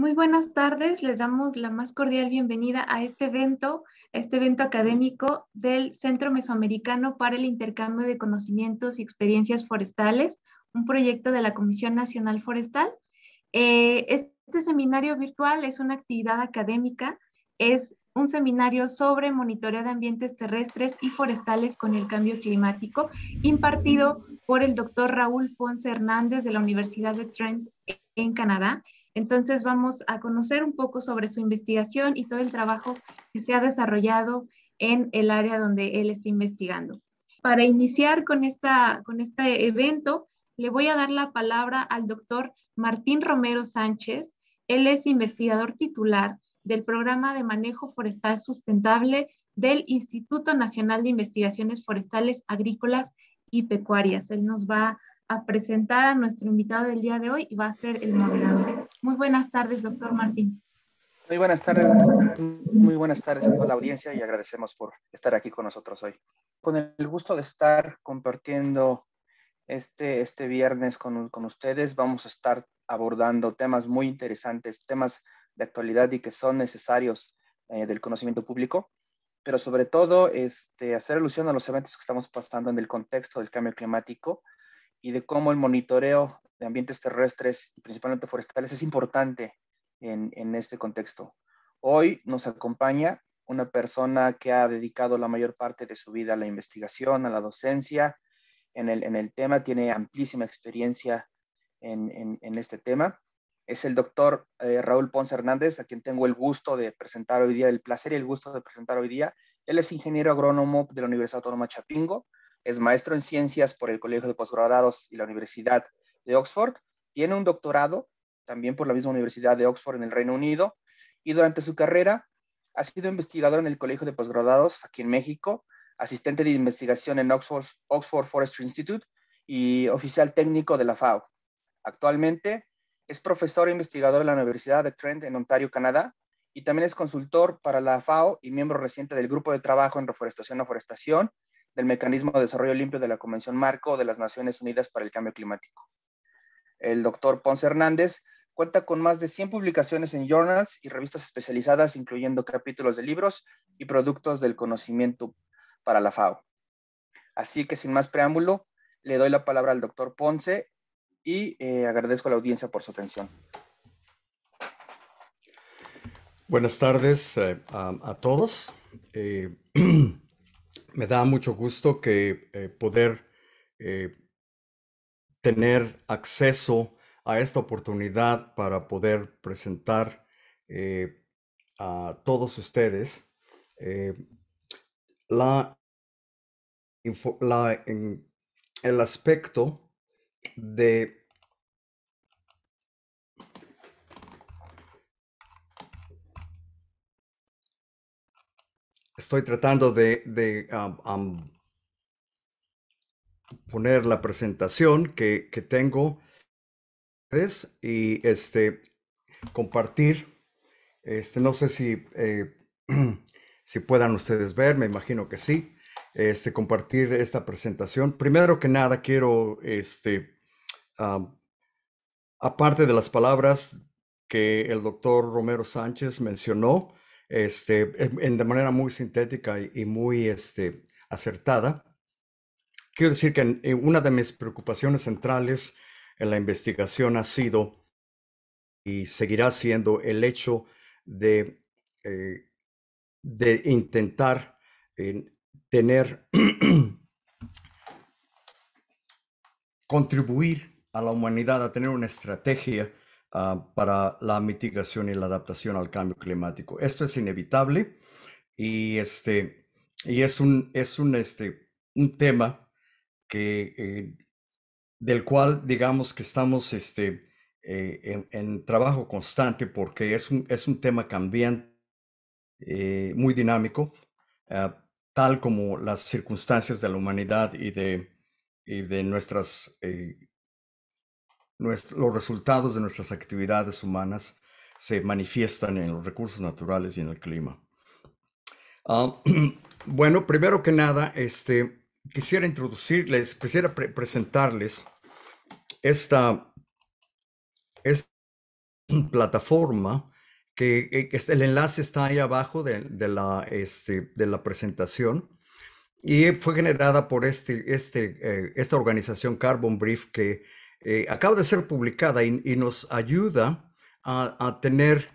Muy buenas tardes, les damos la más cordial bienvenida a este evento, este evento académico del Centro Mesoamericano para el Intercambio de Conocimientos y Experiencias Forestales, un proyecto de la Comisión Nacional Forestal. Eh, este seminario virtual es una actividad académica, es un seminario sobre monitoreo de ambientes terrestres y forestales con el cambio climático, impartido por el doctor Raúl Ponce Hernández de la Universidad de Trent en Canadá entonces vamos a conocer un poco sobre su investigación y todo el trabajo que se ha desarrollado en el área donde él está investigando. Para iniciar con, esta, con este evento, le voy a dar la palabra al doctor Martín Romero Sánchez. Él es investigador titular del Programa de Manejo Forestal Sustentable del Instituto Nacional de Investigaciones Forestales Agrícolas y Pecuarias. Él nos va a presentar a nuestro invitado del día de hoy y va a ser el moderador. Muy buenas tardes, doctor Martín. Muy buenas tardes, muy buenas tardes a toda la audiencia y agradecemos por estar aquí con nosotros hoy. Con el gusto de estar compartiendo este, este viernes con, ustedes, vamos a estar abordando temas muy interesantes, temas de actualidad y que son necesarios eh, del conocimiento público, pero sobre todo este, hacer alusión a los eventos que estamos pasando en el contexto del cambio climático y de cómo el monitoreo de ambientes terrestres y principalmente forestales es importante en, este contexto. Hoy nos acompaña una persona que ha dedicado la mayor parte de su vida a la investigación, a la docencia en el, tema, tiene amplísima experiencia en, este tema. Es el doctor eh, Raúl Ponce Hernández, a quien tengo el gusto de presentar hoy día, el placer y el gusto de presentar hoy día. Él es ingeniero agrónomo de la Universidad Autónoma Chapingo, es maestro en ciencias por el Colegio de Postgraduados y la Universidad de Oxford. Tiene un doctorado también por la misma Universidad de Oxford en el Reino Unido. Y durante su carrera ha sido investigador en el Colegio de Postgraduados aquí en México, asistente de investigación en Oxford, Oxford Forestry Institute y oficial técnico de la FAO. Actualmente es profesor e investigador en la Universidad de Trent en Ontario, Canadá, y también es consultor para la FAO y miembro reciente del Grupo de Trabajo en Reforestación o Forestación del Mecanismo de Desarrollo Limpio de la Convención Marco de las Naciones Unidas para el Cambio Climático. El doctor Ponce Hernández cuenta con más de 100 publicaciones en journals y revistas especializadas, incluyendo capítulos de libros y productos del conocimiento para la FAO. Así que sin más preámbulo, le doy la palabra al doctor Ponce y eh, agradezco a la audiencia por su atención. Buenas tardes eh, a, todos. Eh, me da mucho gusto que eh, poder eh, tener acceso a esta oportunidad para poder presentar eh, a todos ustedes el aspecto de estoy tratando de, poner la presentación que, tengo y este, compartir. Este, no sé si, eh, si puedan ustedes ver, me imagino que sí. Este, compartir esta presentación. Primero que nada, quiero, este, aparte de las palabras que el doctor Romero Sánchez mencionó, este, en, de manera muy sintética y, muy este, acertada. Quiero decir que eh, una de mis preocupaciones centrales en la investigación ha sido y seguirá siendo el hecho de, eh, de intentar eh, tener, contribuir a la humanidad a tener una estrategia Ah, para la mitigación y la adaptación al cambio climático. Esto es inevitable y, este, y es, un, es un, este, un tema que, eh, del cual digamos que estamos este, eh, en, trabajo constante porque es un, es un tema cambiante, eh, muy dinámico, ah, tal como las circunstancias de la humanidad y de, de nuestras los resultados de nuestras actividades humanas se manifiestan en los recursos naturales y en el clima. Ah, bueno, primero que nada, este, quisiera introducirles, quisiera presentarles esta, esta plataforma que, eh, el enlace está ahí abajo de, la, este, de la presentación y fue generada por este, este, eh, esta organización Carbon Brief que eh, acaba de ser publicada y, nos ayuda a, tener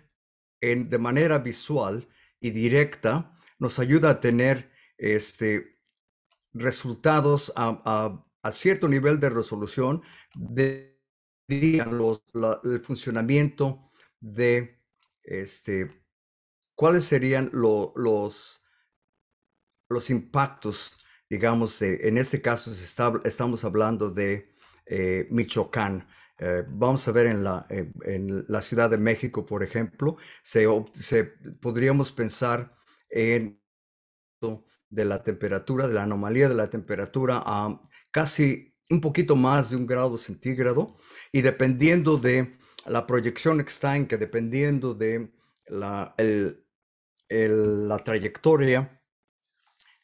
de manera visual y directa, nos ayuda a tener este, resultados a, cierto nivel de resolución de, el funcionamiento de este, cuáles serían los, los impactos, digamos, en este caso estamos hablando de eh, Michoacán. Eh, vamos a ver eh, en la, Ciudad de México, por ejemplo, se, podríamos pensar en de la temperatura, de la anomalía de la temperatura a casi un poquito más de un grado centígrado y dependiendo de la proyección en que dependiendo de la trayectoria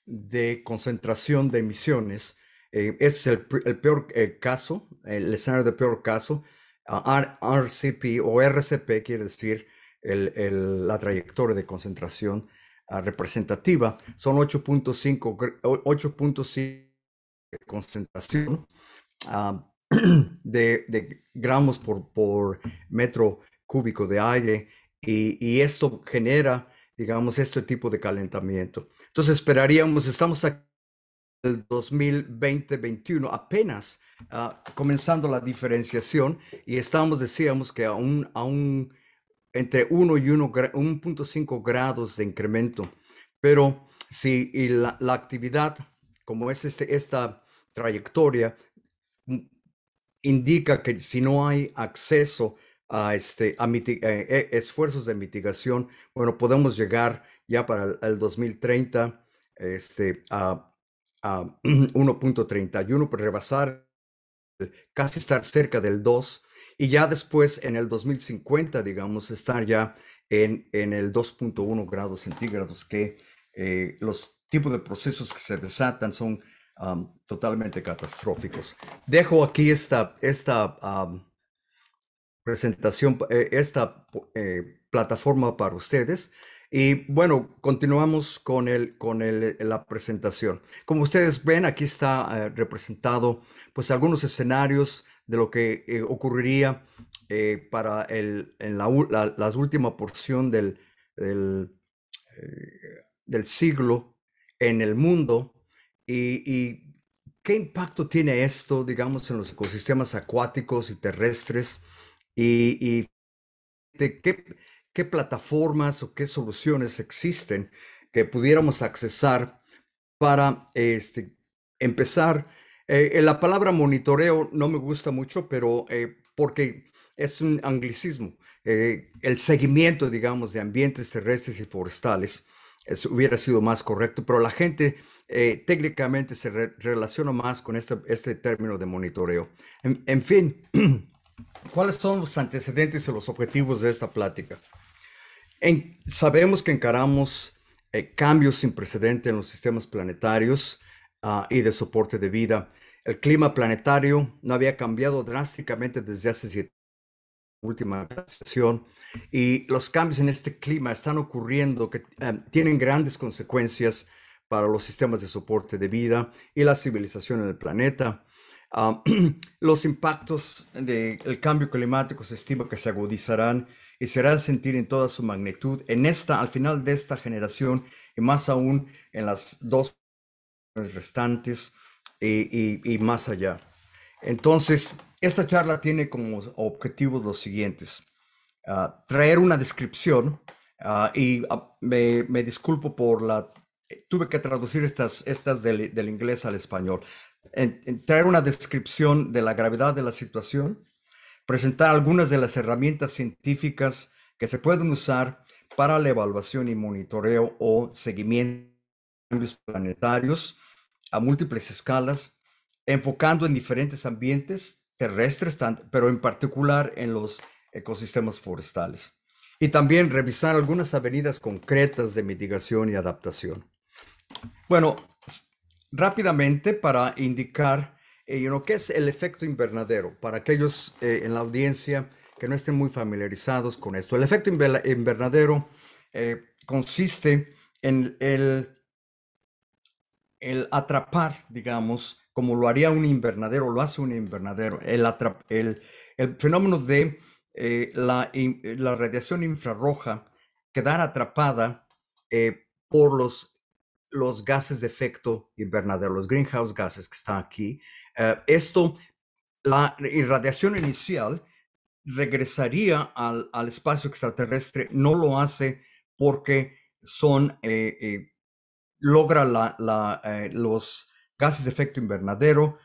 de concentración de emisiones, este es el, peor eh, caso, el escenario de peor caso. RCP o RCP quiere decir la trayectoria de concentración ah, representativa. Son 8.5 de concentración ah, de, gramos por, por metro cúbico de aire y esto genera, digamos, este tipo de calentamiento. Entonces esperaríamos, estamos aquí 2020-21, apenas ah, comenzando la diferenciación y estábamos, decíamos que aún un, a un entre 1 y 1.5 grados de incremento. Pero si la, actividad, como es este, esta trayectoria, indica que si no hay acceso a, este, a eh, eh, esfuerzos de mitigación, bueno, podemos llegar ya para el, el 2030 este, a a 1.31 para rebasar, casi estar cerca del 2 y ya después en el 2050, digamos, estar ya en, el 2.1 grados centígrados, que eh, los tipos de procesos que se desatan son totalmente catastróficos. Dejo aquí esta, esta presentación, eh, esta eh, plataforma para ustedes. Y bueno, continuamos con, el, con la presentación. Como ustedes ven, aquí está eh, representado pues algunos escenarios de lo que eh, ocurriría eh, para el, en la, última porción del, del, siglo en el mundo y, qué impacto tiene esto, digamos, en los ecosistemas acuáticos y terrestres y, y qué qué plataformas o qué soluciones existen que pudiéramos accesar para este, empezar. Eh, eh, la palabra monitoreo no me gusta mucho, pero eh, porque es un anglicismo. el seguimiento, digamos, de ambientes terrestres y forestales hubiera sido más correcto, pero la gente técnicamente se relaciona más con este, este término de monitoreo. En, en fin, ¿cuáles son los antecedentes y los objetivos de esta plática? sabemos que encaramos eh, cambios sin precedente en los sistemas planetarios ah, y de soporte de vida. El clima planetario no había cambiado drásticamente desde hace siete última sesión y los cambios en este clima están ocurriendo que eh, tienen grandes consecuencias para los sistemas de soporte de vida y la civilización en el planeta. Ah, los impactos del cambio climático se estima que se agudizarán y se harán sentir en toda su magnitud en esta, al final de esta generación y más aún en las dos restantes eh, y, más allá. Entonces, esta charla tiene como objetivos los siguientes. Ah, traer una descripción ah, y me, disculpo por la... Tuve que traducir estas, estas del, del inglés al español en, traer una descripción de la gravedad de la situación, presentar algunas de las herramientas científicas que se pueden usar para la evaluación y monitoreo o seguimiento de cambios planetarios a múltiples escalas, enfocando en diferentes ambientes terrestres, pero en particular en los ecosistemas forestales. Y también revisar algunas avenidas concretas de mitigación y adaptación. Bueno, rápidamente para indicar eh, qué es el efecto invernadero, para aquellos eh, en la audiencia que no estén muy familiarizados con esto. El efecto invernadero eh, consiste en el, el atrapar, digamos, como lo haría un invernadero, lo hace un invernadero, el, el, el fenómeno de eh, la, la, radiación infrarroja quedar atrapada por los los gases de efecto invernadero, los greenhouse gases que están aquí. Eh, esto, la irradiación inicial regresaría al, espacio extraterrestre, no lo hace porque son, eh, eh, logra los gases de efecto invernadero,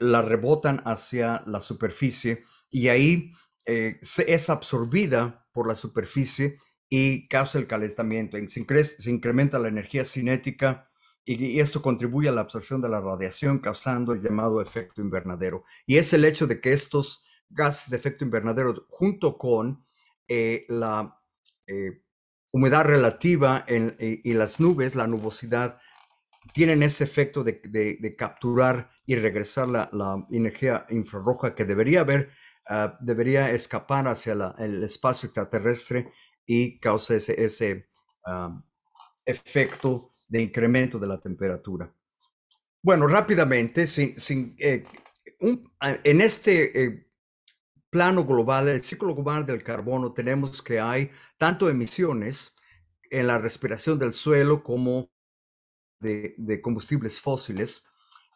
la rebotan hacia la superficie y ahí es absorbida por la superficie y causa el calentamiento. Se, incrementa la energía cinética y, esto contribuye a la absorción de la radiación causando el llamado efecto invernadero. Y es el hecho de que estos gases de efecto invernadero junto con eh, la eh, humedad relativa eh, y las nubes, la nubosidad, tienen ese efecto de, capturar y regresar la, energía infrarroja que debería haber, ah, debería escapar hacia el espacio extraterrestre y causa ese, efecto de incremento de la temperatura. Bueno, rápidamente, sin, eh, en este eh, plano global, el ciclo global del carbono, tenemos que hay tanto emisiones en la respiración del suelo como de, combustibles fósiles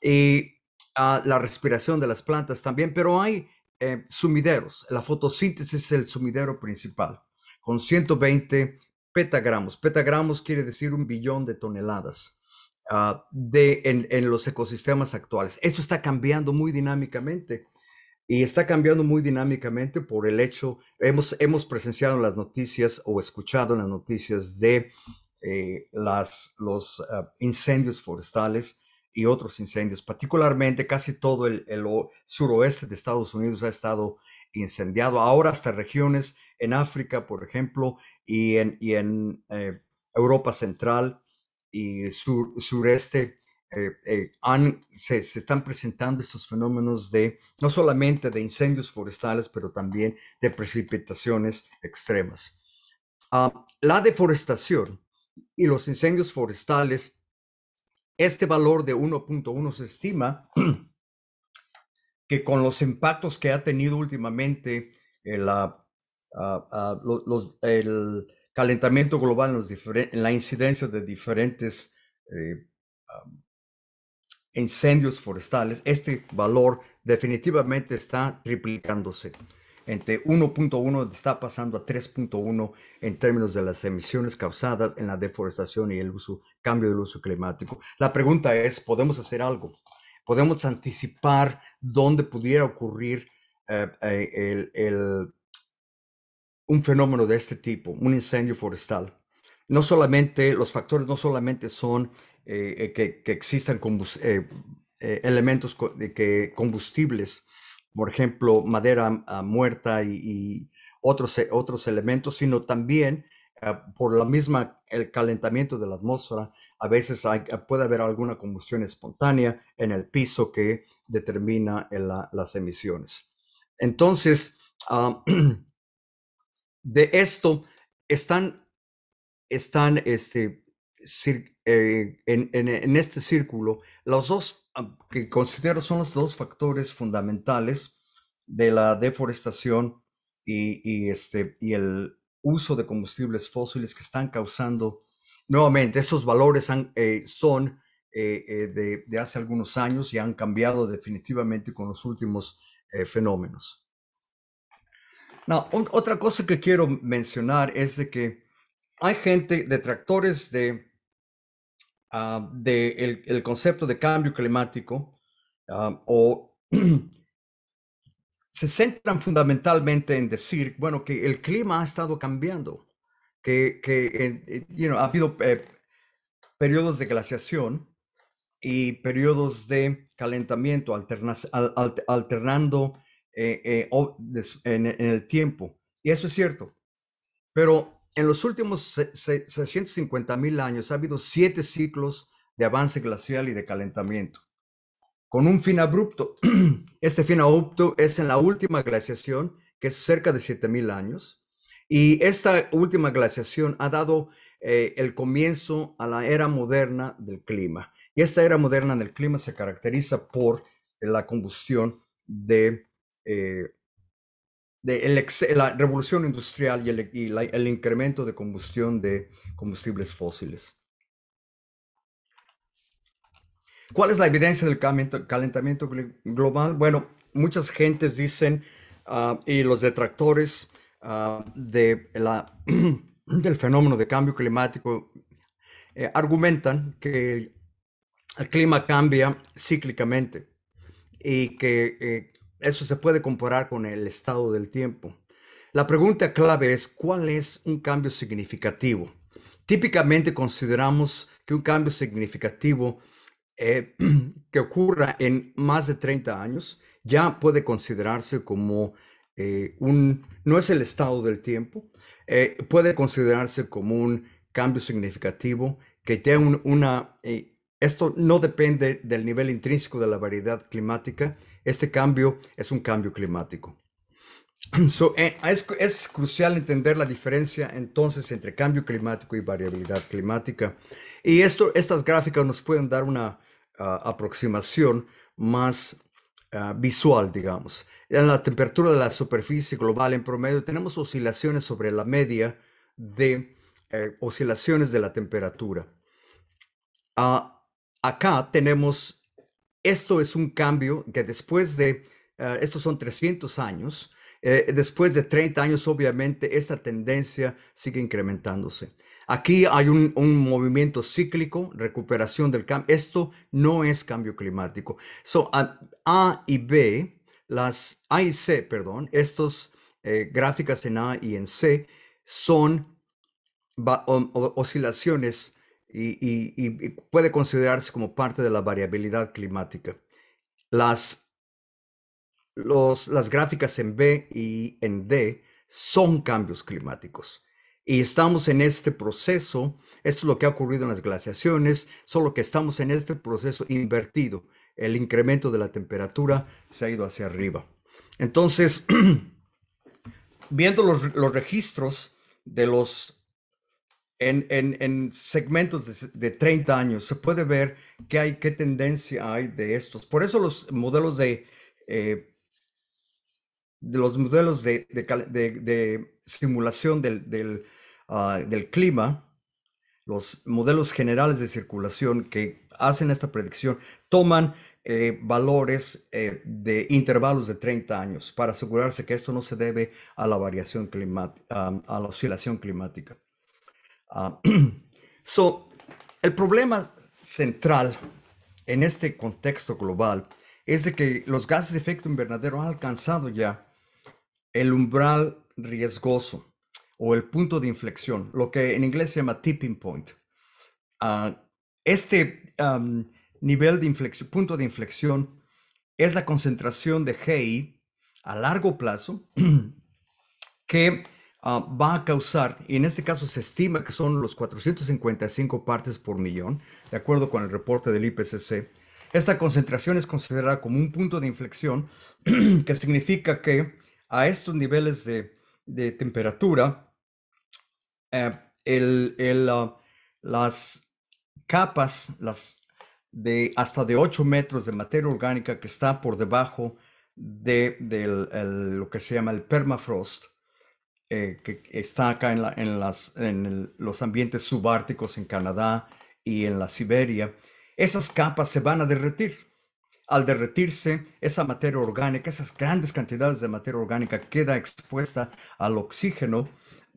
y la respiración de las plantas también, pero hay eh, sumideros. La fotosíntesis es el sumidero principal con 120 petagramos. Petagramos quiere decir un billón de toneladas ah, de, en, los ecosistemas actuales. Esto está cambiando muy dinámicamente y está cambiando muy dinámicamente por el hecho, hemos, hemos presenciado las noticias o escuchado las noticias de eh, las, los ah, incendios forestales y otros incendios, particularmente casi todo el, el, suroeste de Estados Unidos ha estado incendiado ahora hasta regiones en África, por ejemplo, y en, y en eh, Europa Central y sureste. Eh, eh, se, están presentando estos fenómenos de no solamente de incendios forestales, pero también de precipitaciones extremas. Ah, la deforestación y los incendios forestales, este valor de 1.1 se estima que con los impactos que ha tenido últimamente el, eh, el calentamiento global, los la incidencia de diferentes eh, incendios forestales, este valor definitivamente está triplicándose. Entre 1.1 está pasando a 3.1 en términos de las emisiones causadas en la deforestación y el cambio del uso climático. La pregunta es, ¿podemos hacer algo? podemos anticipar dónde pudiera ocurrir eh, eh, un fenómeno de este tipo, un incendio forestal. No solamente, los factores no solamente son eh, que, existan elementos combustibles, por ejemplo, madera ah, muerta y, otros, otros elementos, sino también ah, por la misma, el calentamiento de la atmósfera, a veces eh, puede haber alguna combustión espontánea en el piso que determina eh, las emisiones. Entonces, ah, de esto están, están este, eh, en, este círculo los dos ah, que considero son los dos factores fundamentales de la deforestación este, y el uso de combustibles fósiles que están causando nuevamente, estos valores eh, son eh, eh, de, hace algunos años y han cambiado definitivamente con los últimos fenómenos. otra cosa que quiero mencionar es de que hay gente, detractores de, ah, el, concepto de cambio climático ah, o se centran fundamentalmente en decir, bueno, que el clima ha estado cambiando que, que eh, eh, ha habido eh, periodos de glaciación y periodos de calentamiento alternando en, en, el tiempo. Y eso es cierto. Pero en los últimos 650 mil años ha habido siete ciclos de avance glacial y de calentamiento. Con un fin abrupto. Este fin abrupto es en la última glaciación, que es cerca de 7 mil años y esta última glaciación ha dado eh, el comienzo a la era moderna del clima. Y esta era moderna del clima se caracteriza por la combustión de, eh, la revolución industrial y, el, incremento de combustión de combustibles fósiles. ¿Cuál es la evidencia del calentamiento global? Bueno, muchas gentes dicen ah, y los detractores Ah, de la, del fenómeno de cambio climático eh, argumentan que el, clima cambia cíclicamente y que eh, eso se puede comparar con el estado del tiempo. La pregunta clave es cuál es un cambio significativo. Típicamente consideramos que un cambio significativo eh, que ocurra en más de 30 años ya puede considerarse como eh, no es el estado del tiempo, eh, puede considerarse como un cambio significativo que tiene una... Eh, esto no depende del nivel intrínseco de la variedad climática, este cambio es un cambio climático. So, es, crucial entender la diferencia entonces entre cambio climático y variabilidad climática. Y esto, estas gráficas nos pueden dar una ah, aproximación más ah, visual, digamos. En la temperatura de la superficie global en promedio tenemos oscilaciones sobre la media de eh, oscilaciones de la temperatura. Ah, acá tenemos, esto es un cambio que después de, eh, estos son 300 años, eh, después de 30 años obviamente esta tendencia sigue incrementándose. Aquí hay un, movimiento cíclico, recuperación del cambio. Esto no es cambio climático. So, ah, a y B las A y C, perdón, estas eh, gráficas en A y en C son oscilaciones y, puede considerarse como parte de la variabilidad climática. Las, las gráficas en B y en D son cambios climáticos. Y estamos en este proceso, esto es lo que ha ocurrido en las glaciaciones, solo que estamos en este proceso invertido el incremento de la temperatura se ha ido hacia arriba. Entonces, viendo los, registros de los en, segmentos de, 30 años, se puede ver qué hay, qué tendencia hay de estos. Por eso los modelos de, eh, los modelos de, simulación del ah, clima los modelos generales de circulación que hacen esta predicción toman eh, valores eh, de intervalos de 30 años para asegurarse que esto no se debe a la variación climática, a la oscilación climática. Ah, so, el problema central en este contexto global es de que los gases de efecto invernadero han alcanzado ya el umbral riesgoso o el punto de inflexión, lo que en inglés se llama tipping point. Ah, este nivel de inflexión, punto de inflexión es la concentración de GI a largo plazo que ah, va a causar, y en este caso se estima que son los 455 partes por millón, de acuerdo con el reporte del IPCC. Esta concentración es considerada como un punto de inflexión que significa que a estos niveles de temperatura, eh, el, uh, las capas, las de hasta de 8 metros de materia orgánica que está por debajo de, lo que se llama el permafrost, eh, que está acá en, las, en los ambientes subárticos en Canadá y en la Siberia, esas capas se van a derretir. Al derretirse, esa materia orgánica, esas grandes cantidades de materia orgánica queda expuesta al oxígeno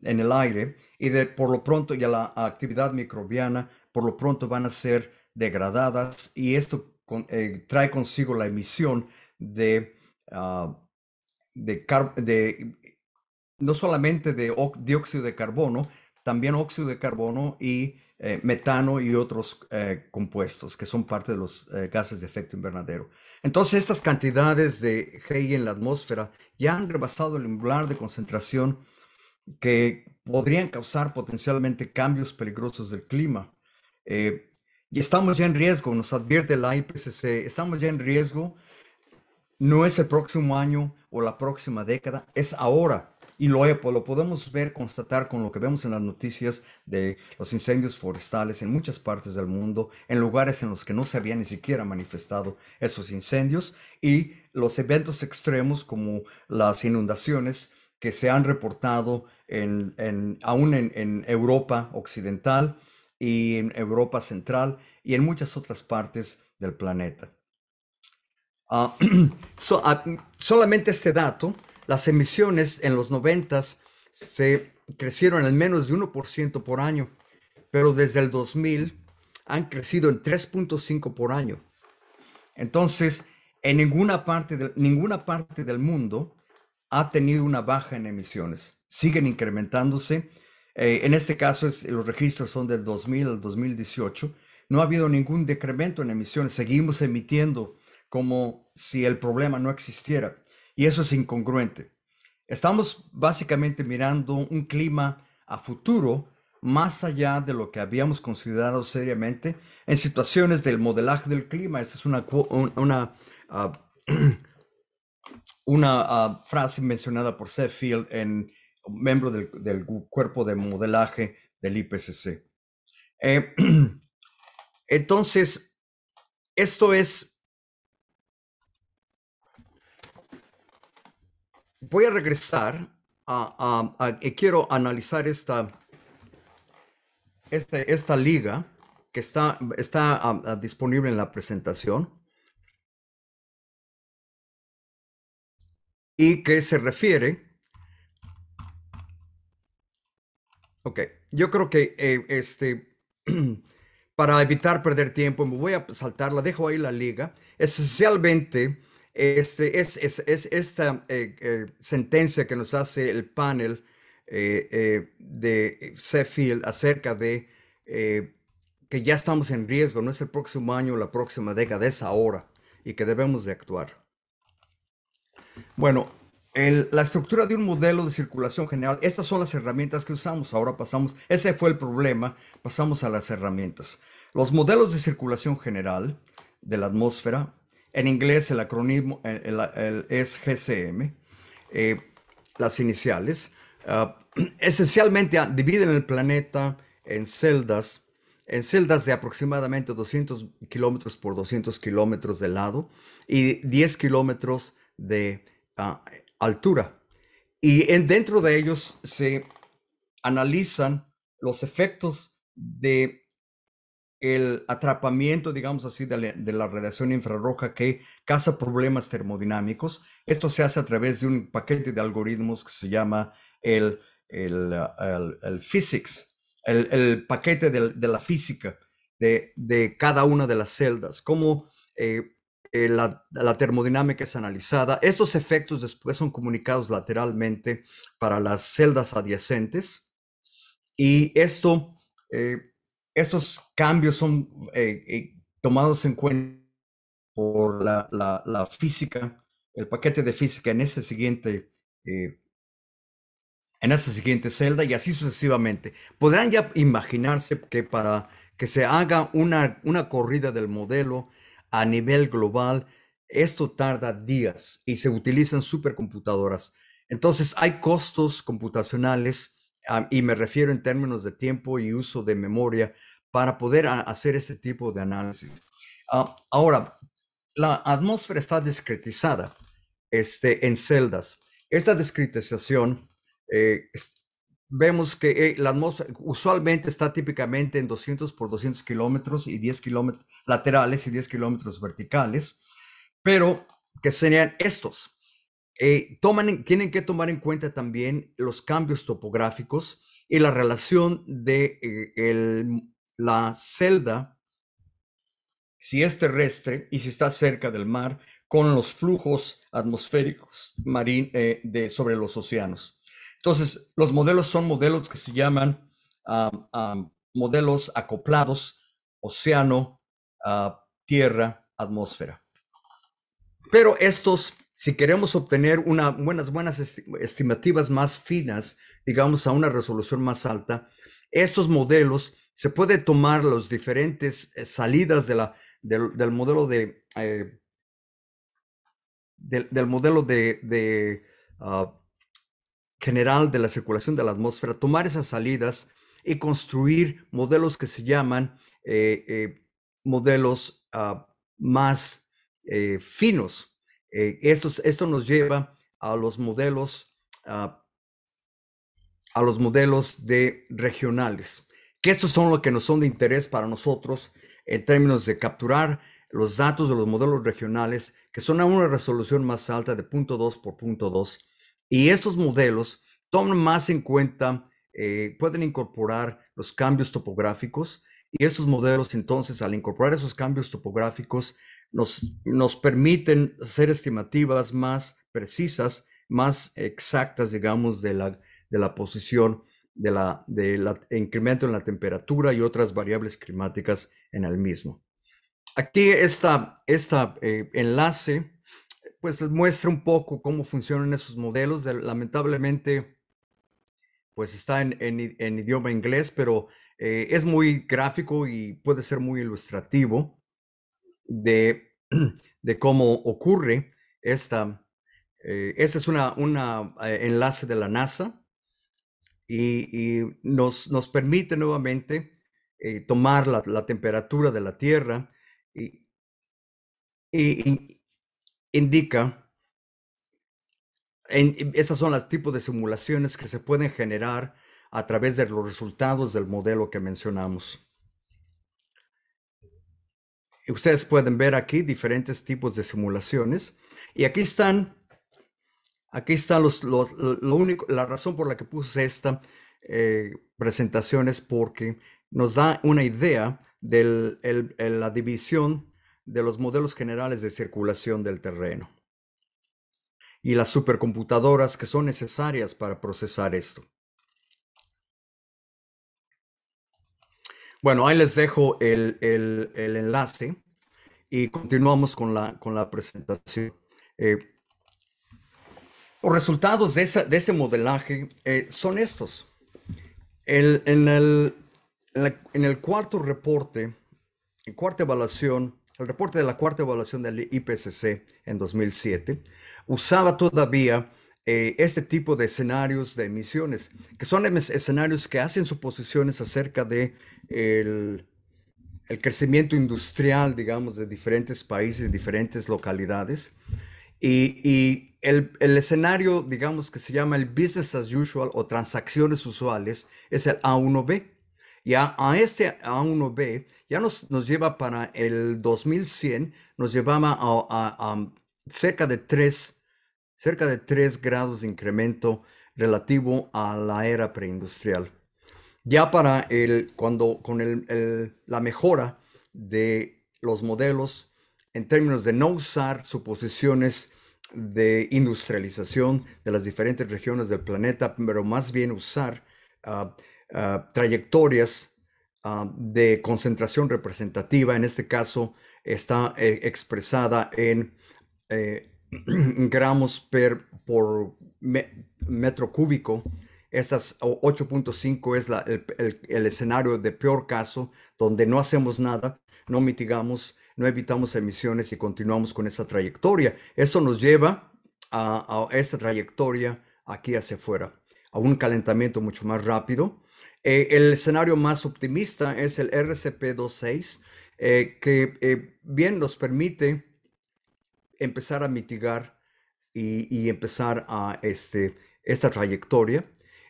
en el aire y de por lo pronto ya la actividad microbiana por lo pronto van a ser degradadas y esto eh, trae consigo la emisión de, ah, de, no solamente de dióxido de carbono, también óxido de carbono y eh, metano y otros eh, compuestos que son parte de los gases de efecto invernadero. Entonces estas cantidades de GI en la atmósfera ya han rebasado el umbral de concentración que podrían causar potencialmente cambios peligrosos del clima. Eh, y estamos ya en riesgo, nos advierte la IPCC, estamos ya en riesgo, no es el próximo año o la próxima década, es ahora. Y lo, lo podemos ver, constatar con lo que vemos en las noticias de los incendios forestales en muchas partes del mundo, en lugares en los que no se habían ni siquiera manifestado esos incendios y los eventos extremos como las inundaciones que se han reportado en, aún en, Europa Occidental y en Europa Central y en muchas otras partes del planeta. Ah, ah, solamente este dato, las emisiones en los 90 se crecieron al menos de 1% por año, pero desde el 2000 han crecido en 3.5 por año. Entonces, en ninguna parte, de, ninguna parte del mundo ha tenido una baja en emisiones. Siguen incrementándose. Eh, en este caso, es, los registros son del 2000 al 2018. No ha habido ningún decremento en emisiones. Seguimos emitiendo como si el problema no existiera. Y eso es incongruente. Estamos básicamente mirando un clima a futuro más allá de lo que habíamos considerado seriamente en situaciones del modelaje del clima. Esta es una, una, ah, una ah, frase mencionada por Field, en miembro del, cuerpo de modelaje del IPCC. Eh, entonces, esto es... Voy a regresar a, quiero analizar esta, esta, esta liga que está, está ah, ah, disponible en la presentación. y que se refiere... Ok, yo creo que eh, este, para evitar perder tiempo, me voy a saltar, la dejo ahí la liga. Esencialmente, este, es, es, esta eh, eh, sentencia que nos hace el panel de Sheffield acerca de que ya estamos en riesgo, no es el próximo año, la próxima década, es ahora y que debemos de actuar. Bueno, la estructura de un modelo de circulación general, estas son las herramientas que usamos. Ahora pasamos, ese fue el problema, pasamos a las herramientas. Los modelos de circulación general de la atmósfera, en inglés el acrónimo el, es GCM, eh, las iniciales, ah, esencialmente ah, dividen el planeta en celdas, en celdas de aproximadamente 200 kilómetros por 200 kilómetros de lado y 10 kilómetros de ah, altura. Y en, dentro de ellos se analizan los efectos de el atrapamiento, digamos así, de la, radiación infrarroja que causa problemas termodinámicos. Esto se hace a través de un paquete de algoritmos que se llama el, el, el, physics, el, paquete de, la física de, de, cada una de las celdas, cómo eh, eh, la, termodinámica es analizada. Estos efectos después son comunicados lateralmente para las celdas adyacentes y esto, eh, estos cambios son eh, tomados en cuenta por la, física, el paquete de física en ese siguiente en esa siguiente celda y así sucesivamente. Podrán ya imaginarse que para que se haga una, una corrida del modelo a nivel global, esto tarda días y se utilizan supercomputadoras. Entonces hay costos computacionales y me refiero en términos de tiempo y uso de memoria para poder hacer este tipo de análisis. Ah, ahora, la atmósfera está discretizada este, en celdas. Esta discretización eh, vemos que eh, la atmósfera usualmente está típicamente en 200 por 200 kilómetros y 10 kilómetros laterales y 10 kilómetros verticales, pero que serían estos. Eh, tienen que tomar en cuenta también los cambios topográficos y la relación de eh, la celda, si es terrestre y si está cerca del mar, con los flujos atmosféricos marín, sobre los océanos. Entonces, los modelos son modelos que se llaman ah, ah, modelos acoplados, océano, ah, tierra, atmósfera. Pero estos, si queremos obtener buenas, estimativas más finas, digamos a una resolución más alta, estos modelos se puede tomar las diferentes eh, salidas del, modelo de eh, del, modelo de, general de la circulación de la atmósfera, tomar esas salidas y construir modelos que se llaman eh, eh, modelos ah, más eh, finos. esto nos lleva a los modelos, ah, a los modelos de regionales, que estos son los que nos son de interés para nosotros en términos de capturar los datos de los modelos regionales, que son a una resolución más alta de punto 2 por 0.2 y estos modelos toman más en cuenta, eh, pueden incorporar los cambios topográficos y estos modelos entonces al incorporar esos cambios topográficos nos, nos permiten hacer estimativas más precisas, más exactas, digamos, de la, posición de la, de e incremento en la temperatura y otras variables climáticas en el mismo. Aquí está este eh, enlace pues muestra un poco cómo funcionan esos modelos. lamentablemente, pues está en, idioma inglés, pero eh, es muy gráfico y puede ser muy ilustrativo de, cómo ocurre esta. este es un eh, enlace de la NASA y, nos, permite nuevamente tomar la, temperatura de la Tierra y, indica, en, em, esas son los tipos de simulaciones que se pueden generar a través de los resultados del modelo que mencionamos. Ustedes pueden ver aquí diferentes tipos de simulaciones y aquí están, aquí están los, lo único, la razón por la que puse esta eh, presentación es porque nos da una idea de la división de los modelos generales de circulación del terreno y las supercomputadoras que son necesarias para procesar esto. Bueno, ahí les dejo el, enlace y continuamos con la, con la presentación. Eh, los resultados de, ese modelaje eh, son estos. en, en, el, cuarto reporte, en cuarta evaluación, el reporte de la cuarta evaluación del IPCC en 2007 usaba todavía eh, este tipo de escenarios de emisiones, que son em-, escenarios que hacen suposiciones acerca de el, crecimiento industrial, digamos, de diferentes países, diferentes localidades. Y, el, el, escenario, digamos, que se llama el business as usual o transacciones usuales, es el A1B. Ya a este A1B ya nos, nos lleva para el 2100, nos llevaba a, cerca de 3, cerca de grados de incremento relativo a la era preindustrial. Ya para el, cuando con la mejora de los modelos en términos de no usar suposiciones de industrialización de las diferentes regiones del planeta, pero más bien usar ah, Ah, trayectorias ah, de concentración representativa. En este caso está eh, expresada en eh, gramos por metro cúbico. Estas 8.5 es el, escenario de peor caso, donde no hacemos nada, no mitigamos, no evitamos emisiones y continuamos con esa trayectoria. Eso nos lleva a, esta trayectoria aquí hacia afuera, a un calentamiento mucho más rápido eh, el escenario más optimista es el RCP-26, eh, que eh, bien nos permite empezar a mitigar y, empezar a este, esta trayectoria.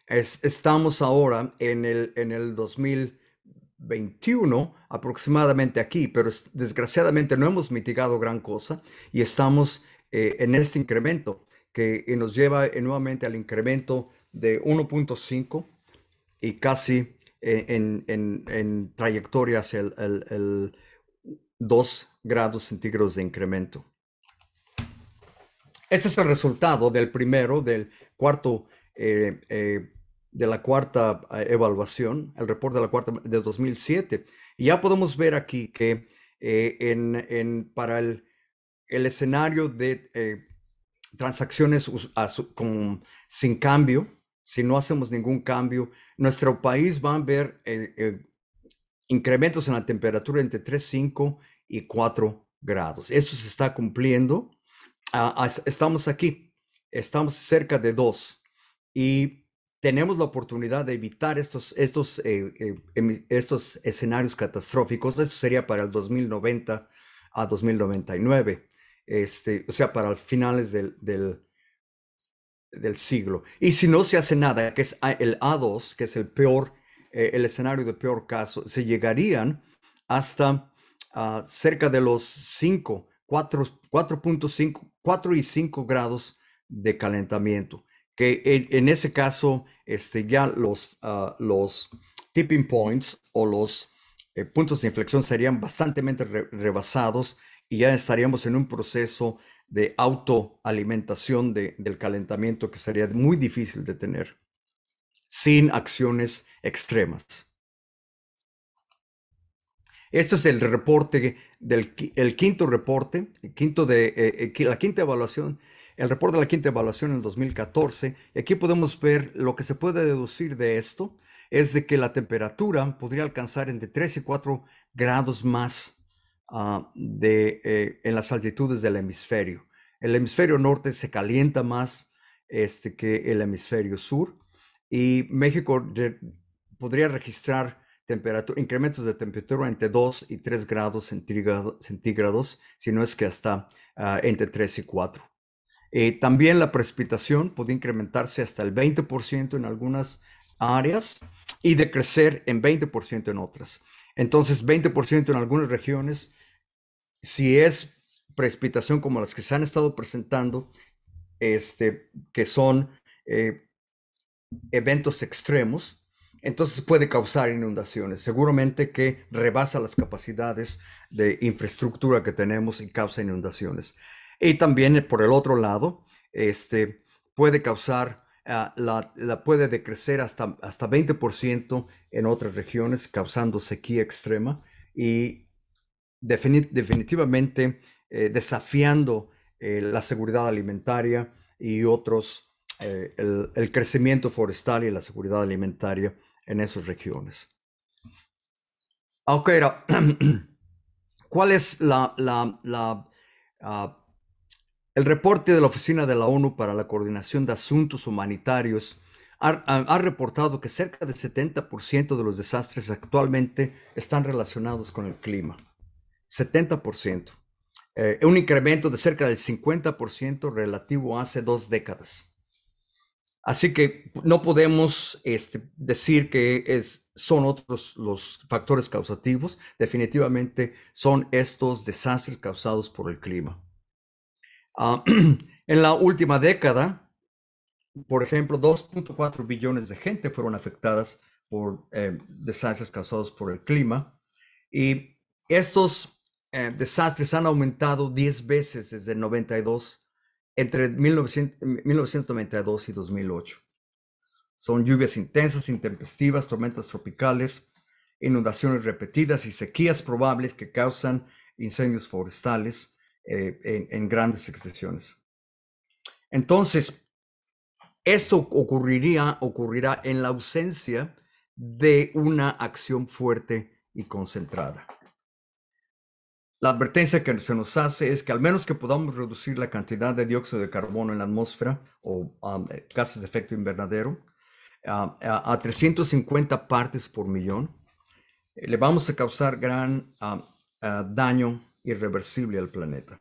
estamos ahora en el, en el aproximadamente aquí, pero desgraciadamente no hemos mitigado gran cosa y estamos en este incremento que nos lleva nuevamente al incremento de 1.5 y casi en, en, en trayectorias el, el, 2 grados centígrados de incremento. Este es el resultado del primero, del cuarto, eh, eh, de la cuarta eh, evaluación, el reporte de la cuarta de 2007. Y ya podemos ver aquí que en, en, para el, escenario de transacciones sin cambio, si no hacemos ningún cambio, nuestro país va a ver eh, eh, incrementos en la temperatura entre 3, 5 y 4 grados. Eso se está cumpliendo. Ah, ah, estamos aquí, estamos cerca de 2 y tenemos la oportunidad de evitar estos, estos, eh, estos escenarios catastróficos. Esto sería para el 2090 a 2099, este, o sea, para finales del, del del siglo. Y si no se hace nada, que es el A2, que es el peor, eh, el escenario de peor caso, se llegarían hasta ah, cerca de los 5, 4.5, 4 y 5 grados de calentamiento, que en, ese caso este, ya los, ah, los tipping points o los eh, puntos de inflexión serían bastante rebasados y ya estaríamos en un proceso de autoalimentación del calentamiento que sería muy difícil de tener sin acciones extremas. esto es el reporte, del, el quinto reporte, el quinto de, eh, eh, la quinta evaluación, el reporte de la quinta evaluación en 2014. Aquí podemos ver lo que se puede deducir de esto, es de que la temperatura podría alcanzar entre 3 y 4 grados más Ah, de, eh, en las altitudes del hemisferio. El hemisferio norte se calienta más este, que el hemisferio sur y México podría registrar incrementos de temperatura entre 2 y 3 grados centígrados, si no es que hasta ah, entre 3 y 4. Eh, también la precipitación puede incrementarse hasta el 20% en algunas áreas y decrecer en 20% en otras. Entonces, 20% en algunas regiones, si es precipitación como las que se han estado presentando, este, que son eh, eventos extremos, entonces puede causar inundaciones. Seguramente que rebasa las capacidades de infraestructura que tenemos y causa inundaciones. Y también por el otro lado, este, puede causar Ah, la, puede decrecer hasta, hasta 20% en otras regiones, causando sequía extrema y definitivamente eh, desafiando eh, la seguridad alimentaria y otros, eh, el, crecimiento forestal y la seguridad alimentaria en esas regiones. Ok, ¿cuál es la, la, ah, el reporte de la Oficina de la ONU para la Coordinación de Asuntos Humanitarios ha, reportado que cerca del 70% de los desastres actualmente están relacionados con el clima. 70%. Eh, un incremento de cerca del 50% relativo a hace dos décadas. Así que no podemos este, decir que son otros los factores causativos, definitivamente son estos desastres causados por el clima. Ah, en la última década, por ejemplo, 2.4 billones de gente fueron afectadas por eh, desastres causados por el clima. Y estos eh, desastres han aumentado 10 veces desde el 92, entre 1992 y 2008. Son lluvias intensas, intempestivas, tormentas tropicales, inundaciones repetidas y sequías probables que causan incendios forestales eh, en, grandes extensiones. Entonces, esto ocurriría, ocurrirá en la ausencia de una acción fuerte y concentrada. La advertencia que se nos hace es que al menos que podamos reducir la cantidad de dióxido de carbono en la atmósfera o um, eh, gases de efecto invernadero ah, a, 350 partes por millón, eh, le vamos a causar gran ah, ah, daño irreversible al planeta.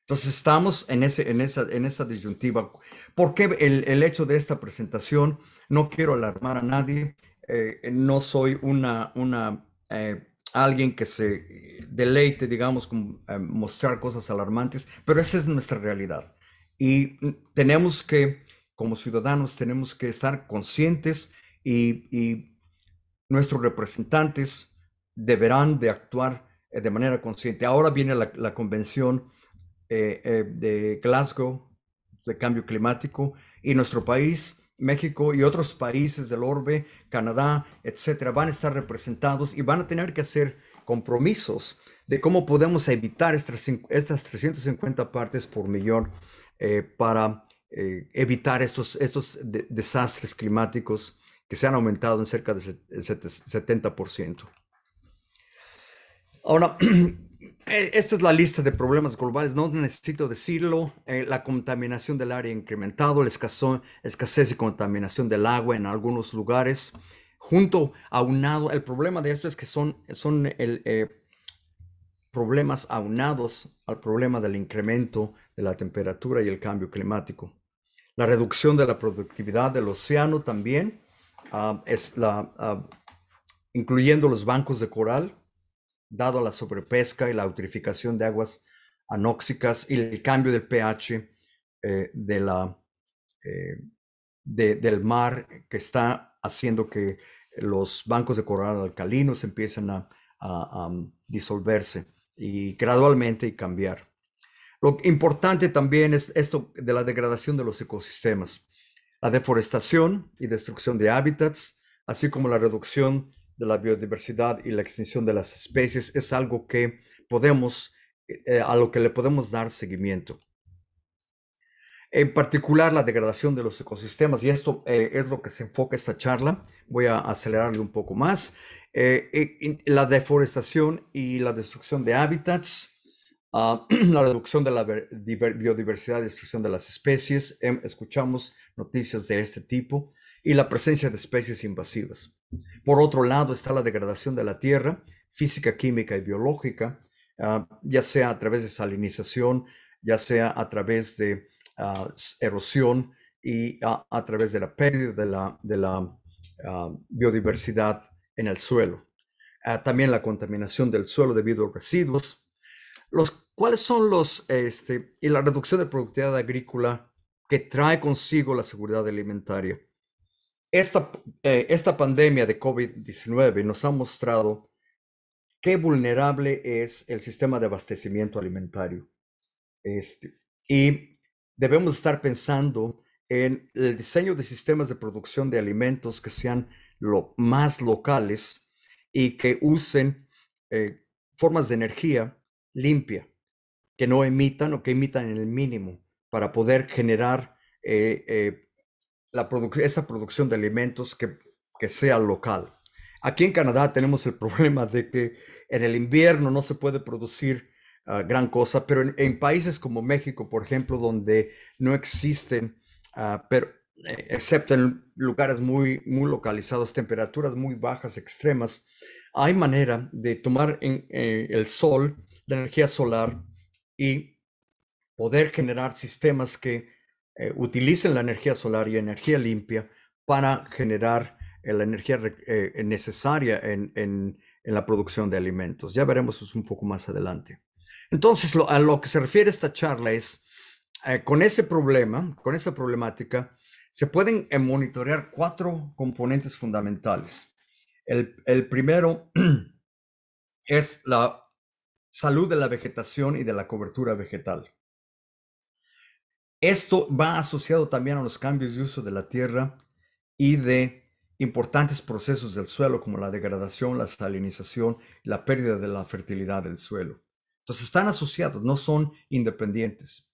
Entonces estamos en, ese, en, esa, en esa disyuntiva. ¿Por qué el, hecho de esta presentación? No quiero alarmar a nadie. Eh, no soy una, una eh, alguien que se deleite, digamos, eh, mostrar cosas alarmantes, pero esa es nuestra realidad. Y tenemos que, como ciudadanos, tenemos que estar conscientes y, y nuestros representantes deberán de actuar eh, de manera consciente. Ahora viene la, convención eh, eh, de Glasgow de cambio climático y nuestro país, México y otros países del orbe, Canadá, etcétera, van a estar representados y van a tener que hacer compromisos de cómo podemos evitar estas, estas 350 partes por millón para evitar estos, estos desastres climáticos que se han aumentado en cerca del de 70%. Ahora, eh, esta es la lista de problemas globales, no necesito decirlo, eh, la contaminación del área incrementado, la escasez y contaminación del agua en algunos lugares, junto aunado, el problema de esto es que son, son el, eh, problemas aunados al problema del incremento de la temperatura y el cambio climático. La reducción de la productividad del océano también, ah, es la, ah, incluyendo los bancos de coral, dado la sobrepesca y la eutrificación de aguas anóxicas y el cambio del pH eh, eh, de del mar que está haciendo que los bancos de coral alcalinos empiecen a, a, disolverse y gradualmente y cambiar. Lo importante también es esto de la degradación de los ecosistemas, la deforestación y destrucción de hábitats, así como la reducción de la biodiversidad y la extinción de las especies es algo que podemos, eh, eh, a lo que le podemos dar seguimiento. En particular, la degradación de los ecosistemas, y esto eh, es lo que se enfoca esta charla, voy a acelerarle un poco más, la deforestación y la destrucción de hábitats, ah, la reducción de la biodiversidad, destrucción de las especies. Em, escuchamos noticias de este tipo y la presencia de especies invasivas. Por otro lado está la degradación de la tierra, física, química y biológica, ah, ya sea a través de salinización, ya sea a través de ah, erosión y a través de la pérdida de la, ah, biodiversidad en el suelo. también la contaminación del suelo debido a residuos. Los, ¿Cuáles son los, este, y la reducción de productividad agrícola que trae consigo la seguridad alimentaria? esta, eh, esta pandemia de COVID-19 nos ha mostrado qué vulnerable es el sistema de abastecimiento alimentario. Este, y debemos estar pensando en el diseño de sistemas de producción de alimentos que sean lo más locales y que usen eh, formas de energía limpia, que no emitan o que emitan en el mínimo para poder generar eh, esa producción de alimentos que, que sea local. Aquí en Canadá tenemos el problema de que en el invierno no se puede producir ah, gran cosa, pero en, países como México, por ejemplo, donde no existen, ah, pero, eh, excepto en lugares muy, muy localizados, temperaturas muy bajas, extremas, hay manera de tomar en, eh, el sol, la energía solar y poder generar sistemas que eh, utilicen la energía solar y energía limpia para generar eh, la energía eh, necesaria en, la producción de alimentos. Ya veremos un poco más adelante. Entonces, a lo que se refiere esta charla es, con ese problema, con esa problemática, se pueden monitorear cuatro componentes fundamentales. el primero es la salud de la vegetación y de la cobertura vegetal. Esto va asociado también a los cambios de uso de la tierra y de importantes procesos del suelo como la degradación, la salinización la pérdida de la fertilidad del suelo. Entonces están asociados, no son independientes.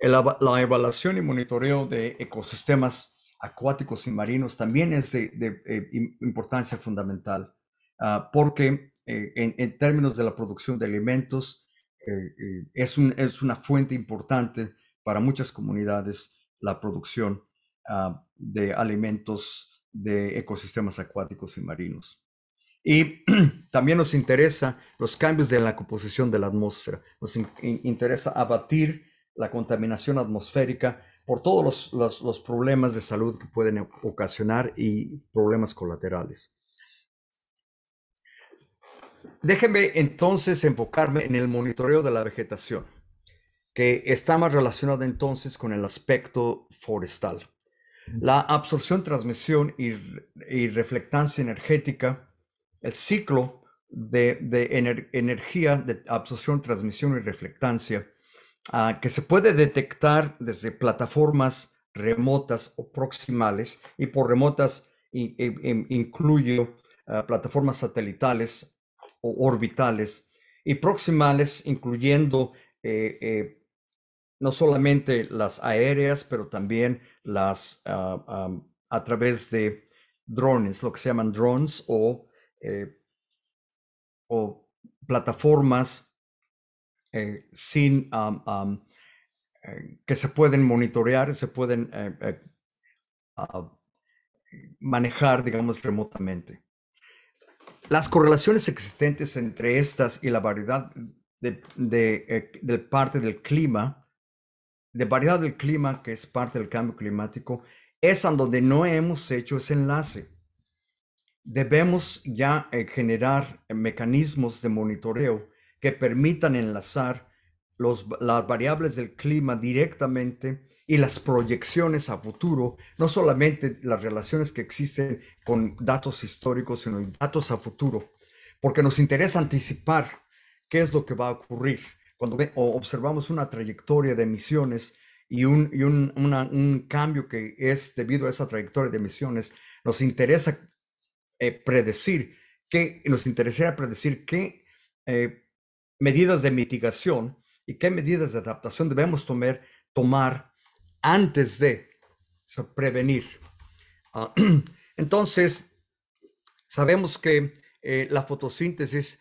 la evaluación y monitoreo de ecosistemas acuáticos y marinos también es de, eh, importancia fundamental ah, porque eh, en, términos de la producción de alimentos eh, es una fuente importante para muchas comunidades la producción ah, de alimentos de ecosistemas acuáticos y marinos. Y también nos interesa los cambios de la composición de la atmósfera. Nos interesa abatir la contaminación atmosférica por todos los, problemas de salud que pueden ocasionar y problemas colaterales. Déjenme entonces enfocarme en el monitoreo de la vegetación que está más relacionada entonces con el aspecto forestal. La absorción, transmisión y, reflectancia energética, el ciclo de, energía de absorción, transmisión y reflectancia, ah, que se puede detectar desde plataformas remotas o proximales, y por remotas in, e, e, ah, plataformas satelitales o orbitales, y proximales incluyendo eh, eh, no solamente las aéreas, pero también las ah, a través de drones, lo que se llaman drones o, eh, o plataformas eh, sin eh, que se pueden monitorear, se pueden ah, manejar, digamos, remotamente. Las correlaciones existentes entre estas y la variedad de parte del clima de variedad del clima, que es parte del cambio climático, es donde no hemos hecho ese enlace. Debemos ya eh, generar eh, mecanismos de monitoreo que permitan enlazar las variables del clima directamente y las proyecciones a futuro, no solamente las relaciones que existen con datos históricos, sino datos a futuro, porque nos interesa anticipar qué es lo que va a ocurrir cuando observamos una trayectoria de emisiones y, un, cambio que es debido a esa trayectoria de emisiones, nos interesa eh, predecir qué nos interesaría predecir qué eh, medidas de mitigación y qué medidas de adaptación debemos tomar, tomar antes de prevenir. Ah, entonces, sabemos que eh, la fotosíntesis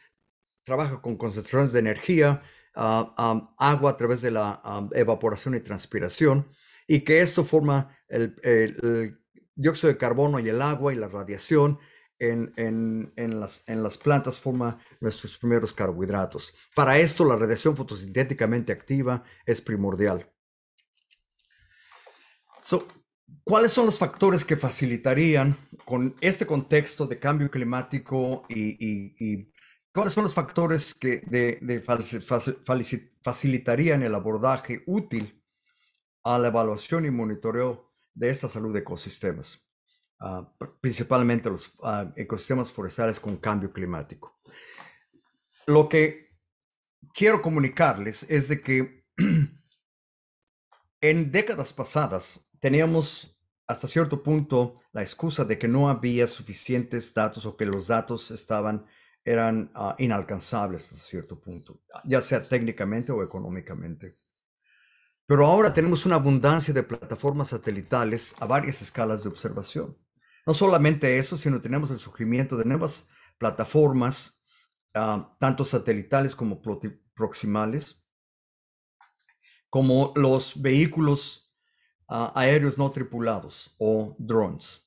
trabaja con concentraciones de energía Ah, agua a través de la evaporación y transpiración, y que esto forma el, dióxido de carbono y el agua y la radiación en, las, en las plantas forma nuestros primeros carbohidratos. Para esto la radiación fotosintéticamente activa es primordial. ¿Cuáles son los factores que facilitarían con este contexto de cambio climático y ¿Cuáles son los factores que facilitarían el abordaje útil a la evaluación y monitoreo de esta salud de ecosistemas? Ah, principalmente los ah, ecosistemas forestales con cambio climático. Lo que quiero comunicarles es de que en décadas pasadas teníamos hasta cierto punto la excusa de que no había suficientes datos o que los datos estaban eran ah, inalcanzables hasta cierto punto, ya sea técnicamente o económicamente. Pero ahora tenemos una abundancia de plataformas satelitales a varias escalas de observación. No solamente eso, sino tenemos el surgimiento de nuevas plataformas, ah, tanto satelitales como proximales, como los vehículos ah, aéreos no tripulados o drones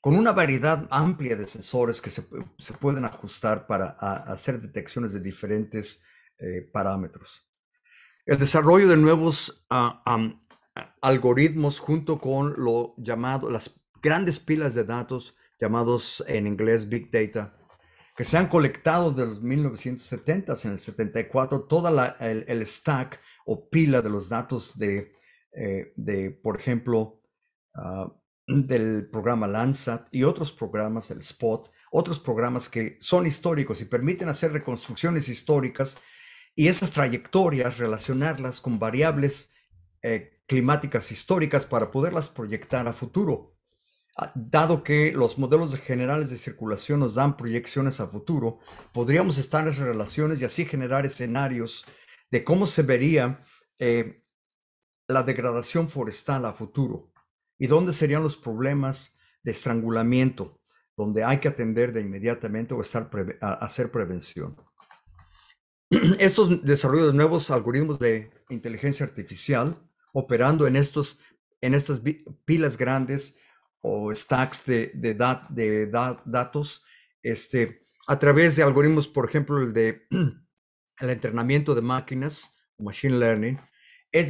con una variedad amplia de sensores que se, se pueden ajustar para hacer detecciones de diferentes eh, parámetros. El desarrollo de nuevos ah, algoritmos junto con lo llamado las grandes pilas de datos llamados en inglés Big Data, que se han colectado desde los 1970s, en el 74, toda la, el, stack o pila de los datos de, eh, de por ejemplo, ah, del programa Landsat y otros programas, el Spot, otros programas que son históricos y permiten hacer reconstrucciones históricas y esas trayectorias relacionarlas con variables eh, climáticas históricas para poderlas proyectar a futuro. Ah, dado que los modelos generales de circulación nos dan proyecciones a futuro, podríamos estar en esas relaciones y así generar escenarios de cómo se vería eh, la degradación forestal a futuro y dónde serían los problemas de estrangulamiento, donde hay que atender de inmediatamente o estar hacer prevención. Estos desarrollos de nuevos algoritmos de inteligencia artificial operando en, estos, en estas pilas grandes o stacks de, de, datos este, a través de algoritmos, por ejemplo, el de el entrenamiento de máquinas, machine learning,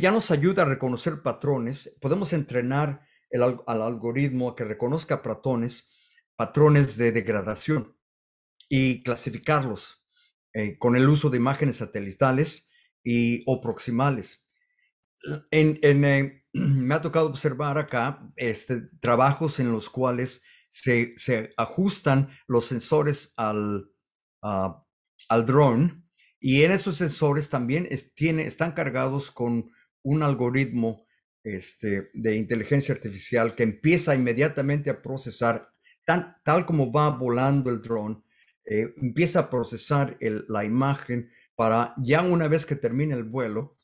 ya nos ayuda a reconocer patrones. Podemos entrenar al algoritmo que reconozca patrones, patrones de degradación y clasificarlos eh, con el uso de imágenes satelitales y, o proximales. En, eh, me ha tocado observar acá este, trabajos en los cuales se, ajustan los sensores al, al drone y en esos sensores también tiene, están cargados con un algoritmo este, de inteligencia artificial que empieza inmediatamente a procesar, tal como va volando el dron, eh, empieza a procesar la imagen para ya una vez que termina el vuelo,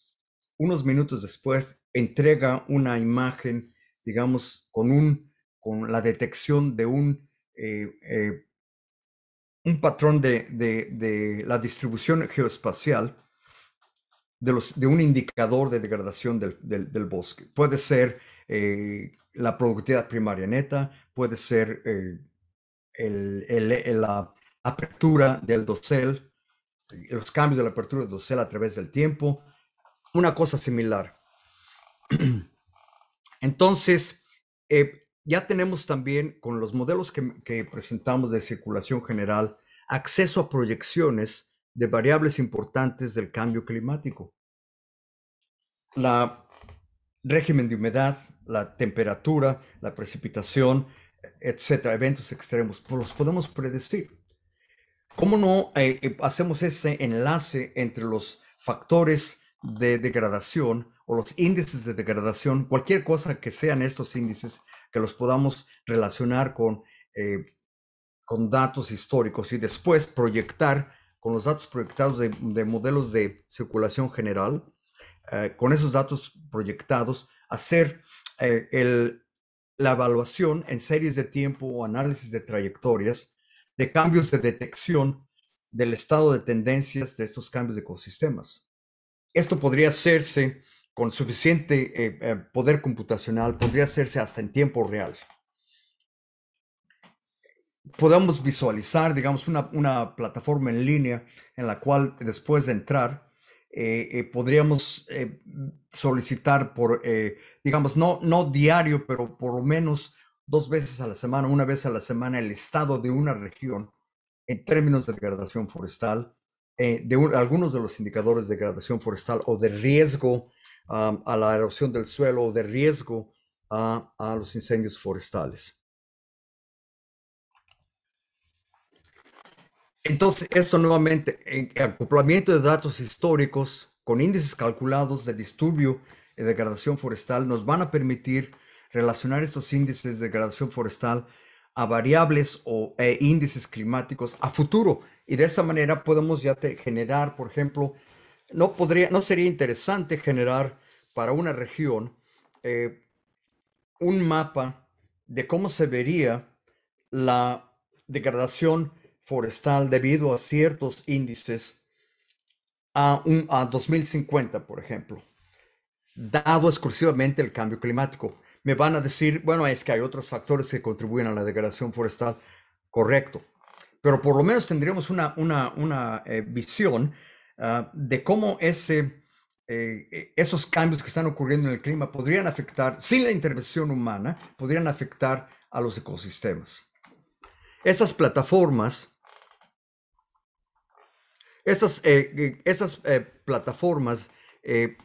unos minutos después entrega una imagen, digamos, con, un, con la detección de un, eh, eh, un patrón de, de, de la distribución geoespacial de, los, de un indicador de degradación del, bosque. Puede ser eh, la productividad primaria neta, puede ser eh, la apertura del dosel, los cambios de la apertura del dosel a través del tiempo, una cosa similar. Entonces, eh, ya tenemos también con los modelos que, que presentamos de circulación general acceso a proyecciones de variables importantes del cambio climático. La régimen de humedad, la temperatura, la precipitación, etcétera, eventos extremos, pues los podemos predecir. ¿Cómo no eh, eh, hacemos ese enlace entre los factores de degradación o los índices de degradación, cualquier cosa que sean estos índices, que los podamos relacionar con, eh, con datos históricos y después proyectar con los datos proyectados de, modelos de circulación general, eh, con esos datos proyectados, hacer eh, la evaluación en series de tiempo o análisis de trayectorias de cambios de detección del estado de tendencias de estos cambios de ecosistemas. Esto podría hacerse con suficiente eh, poder computacional, podría hacerse hasta en tiempo real. Podemos visualizar, digamos, una, plataforma en línea en la cual después de entrar eh, eh, podríamos eh, solicitar por, digamos, no, diario, pero por lo menos dos veces a la semana, una vez a la semana, el estado de una región en términos de degradación forestal, de algunos de los indicadores de degradación forestal o de riesgo um, a la erosión del suelo o de riesgo a los incendios forestales. Entonces, esto nuevamente, en acoplamiento de datos históricos con índices calculados de disturbio y degradación forestal nos van a permitir relacionar estos índices de degradación forestal a variables o e índices climáticos a futuro. Y de esa manera podemos ya generar, por ejemplo, no, podría, no sería interesante generar para una región eh, un mapa de cómo se vería la degradación forestal debido a ciertos índices a, un, a 2050, por ejemplo, dado exclusivamente el cambio climático. Me van a decir, bueno, es que hay otros factores que contribuyen a la degradación forestal. Correcto. Pero por lo menos tendríamos una, una, eh, visión ah, de cómo ese, eh, esos cambios que están ocurriendo en el clima podrían afectar, sin la intervención humana, podrían afectar a los ecosistemas. Estas plataformas estas, eh, eh, estas eh, plataformas en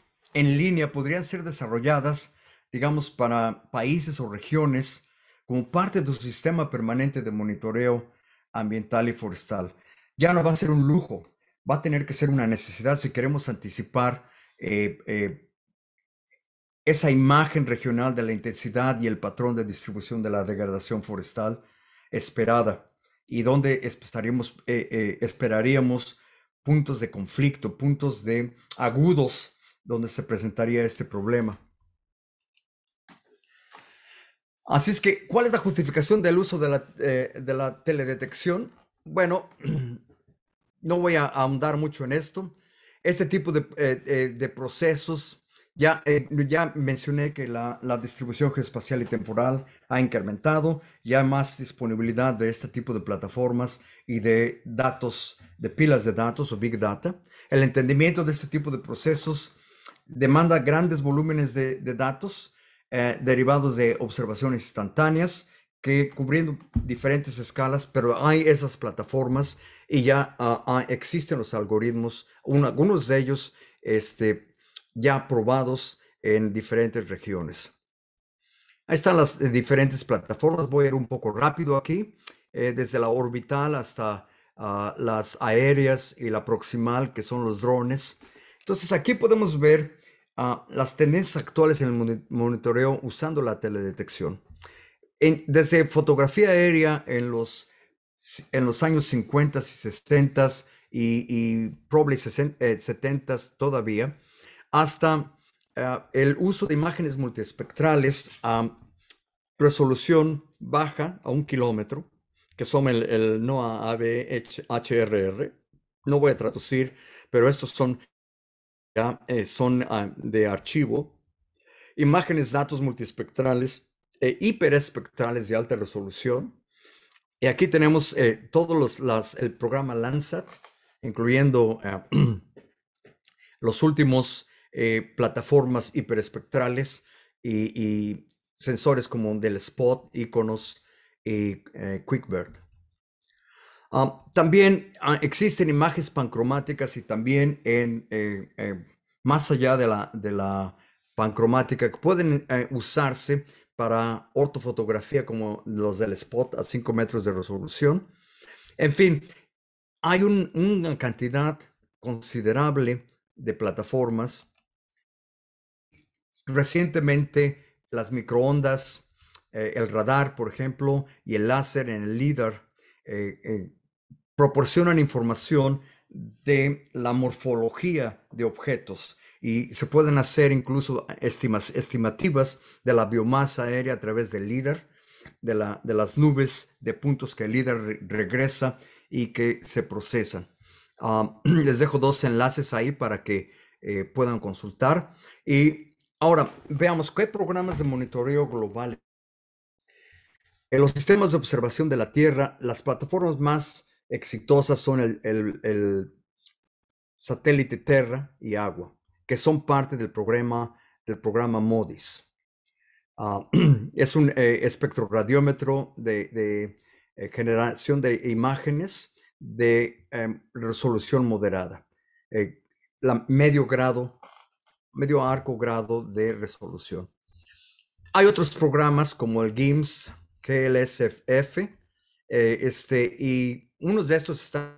línea podrían ser desarrolladas, digamos, para países o regiones como parte de un sistema permanente de monitoreo ambiental y forestal. Ya no va a ser un lujo, va a tener que ser una necesidad si queremos anticipar esa imagen regional de la intensidad y el patrón de distribución de la degradación forestal esperada y donde esperaríamos puntos de conflicto, puntos de agudos donde se presentaría este problema. Así es que, ¿cuál es la justificación del uso de la, eh, teledetección? Bueno, no voy a ahondar mucho en esto. Este tipo de eh, eh, procesos ya, eh, ya mencioné que la, distribución geoespacial y temporal ha incrementado, ya hay más disponibilidad de este tipo de plataformas y de datos, de pilas de datos o big data. El entendimiento de este tipo de procesos demanda grandes volúmenes de, datos eh, derivados de observaciones instantáneas que cubriendo diferentes escalas, pero hay esas plataformas y ya ah, ah, existen los algoritmos, algunos de ellos este, ya probados en diferentes regiones. Ahí están las eh, diferentes plataformas. Voy a ir un poco rápido aquí, eh, desde la orbital hasta ah, las aéreas y la proximal, que son los drones. Entonces aquí podemos ver ah, las tendencias actuales en el monitoreo usando la teledetección. desde fotografía aérea en los, en los años 50 y 60 y, y probablemente 70 eh, todavía, hasta eh, el uso de imágenes multiespectrales a resolución baja a un kilómetro, que son el, el NOAA No voy a traducir, pero estos son, eh, son ah, de archivo. Imágenes, datos multiespectrales e hiperespectrales de alta resolución. Y aquí tenemos eh, todos los, las, el programa Landsat, incluyendo eh, los últimos eh, plataformas hiperespectrales y, sensores como del spot, iconos y eh, QuickBird. Ah, también ah, existen imágenes pancromáticas y también en, eh, más allá de la, pancromática que pueden usarse para ortofotografía como los del spot a 5 metros de resolución. En fin, hay una cantidad considerable de plataformas Recientemente, las microondas, eh, el radar, por ejemplo, y el láser en el líder eh, eh, proporcionan información de la morfología de objetos y se pueden hacer incluso estimas, estimativas de la biomasa aérea a través del líder de, la, de las nubes de puntos que el líder regresa y que se procesan. Ah, les dejo dos enlaces ahí para que puedan consultar y Ahora, veamos qué programas de monitoreo global. En los sistemas de observación de la Tierra, las plataformas más exitosas son el, satélite Terra y Agua, que son parte del programa, del programa MODIS. Ah, es un espectro eh, espectroradiómetro de, eh, generación de imágenes de em, resolución moderada, eh, medio grado medio arco grado de resolución. Hay otros programas como el GIMS, GLSFF, eh, este, y unos de estos está...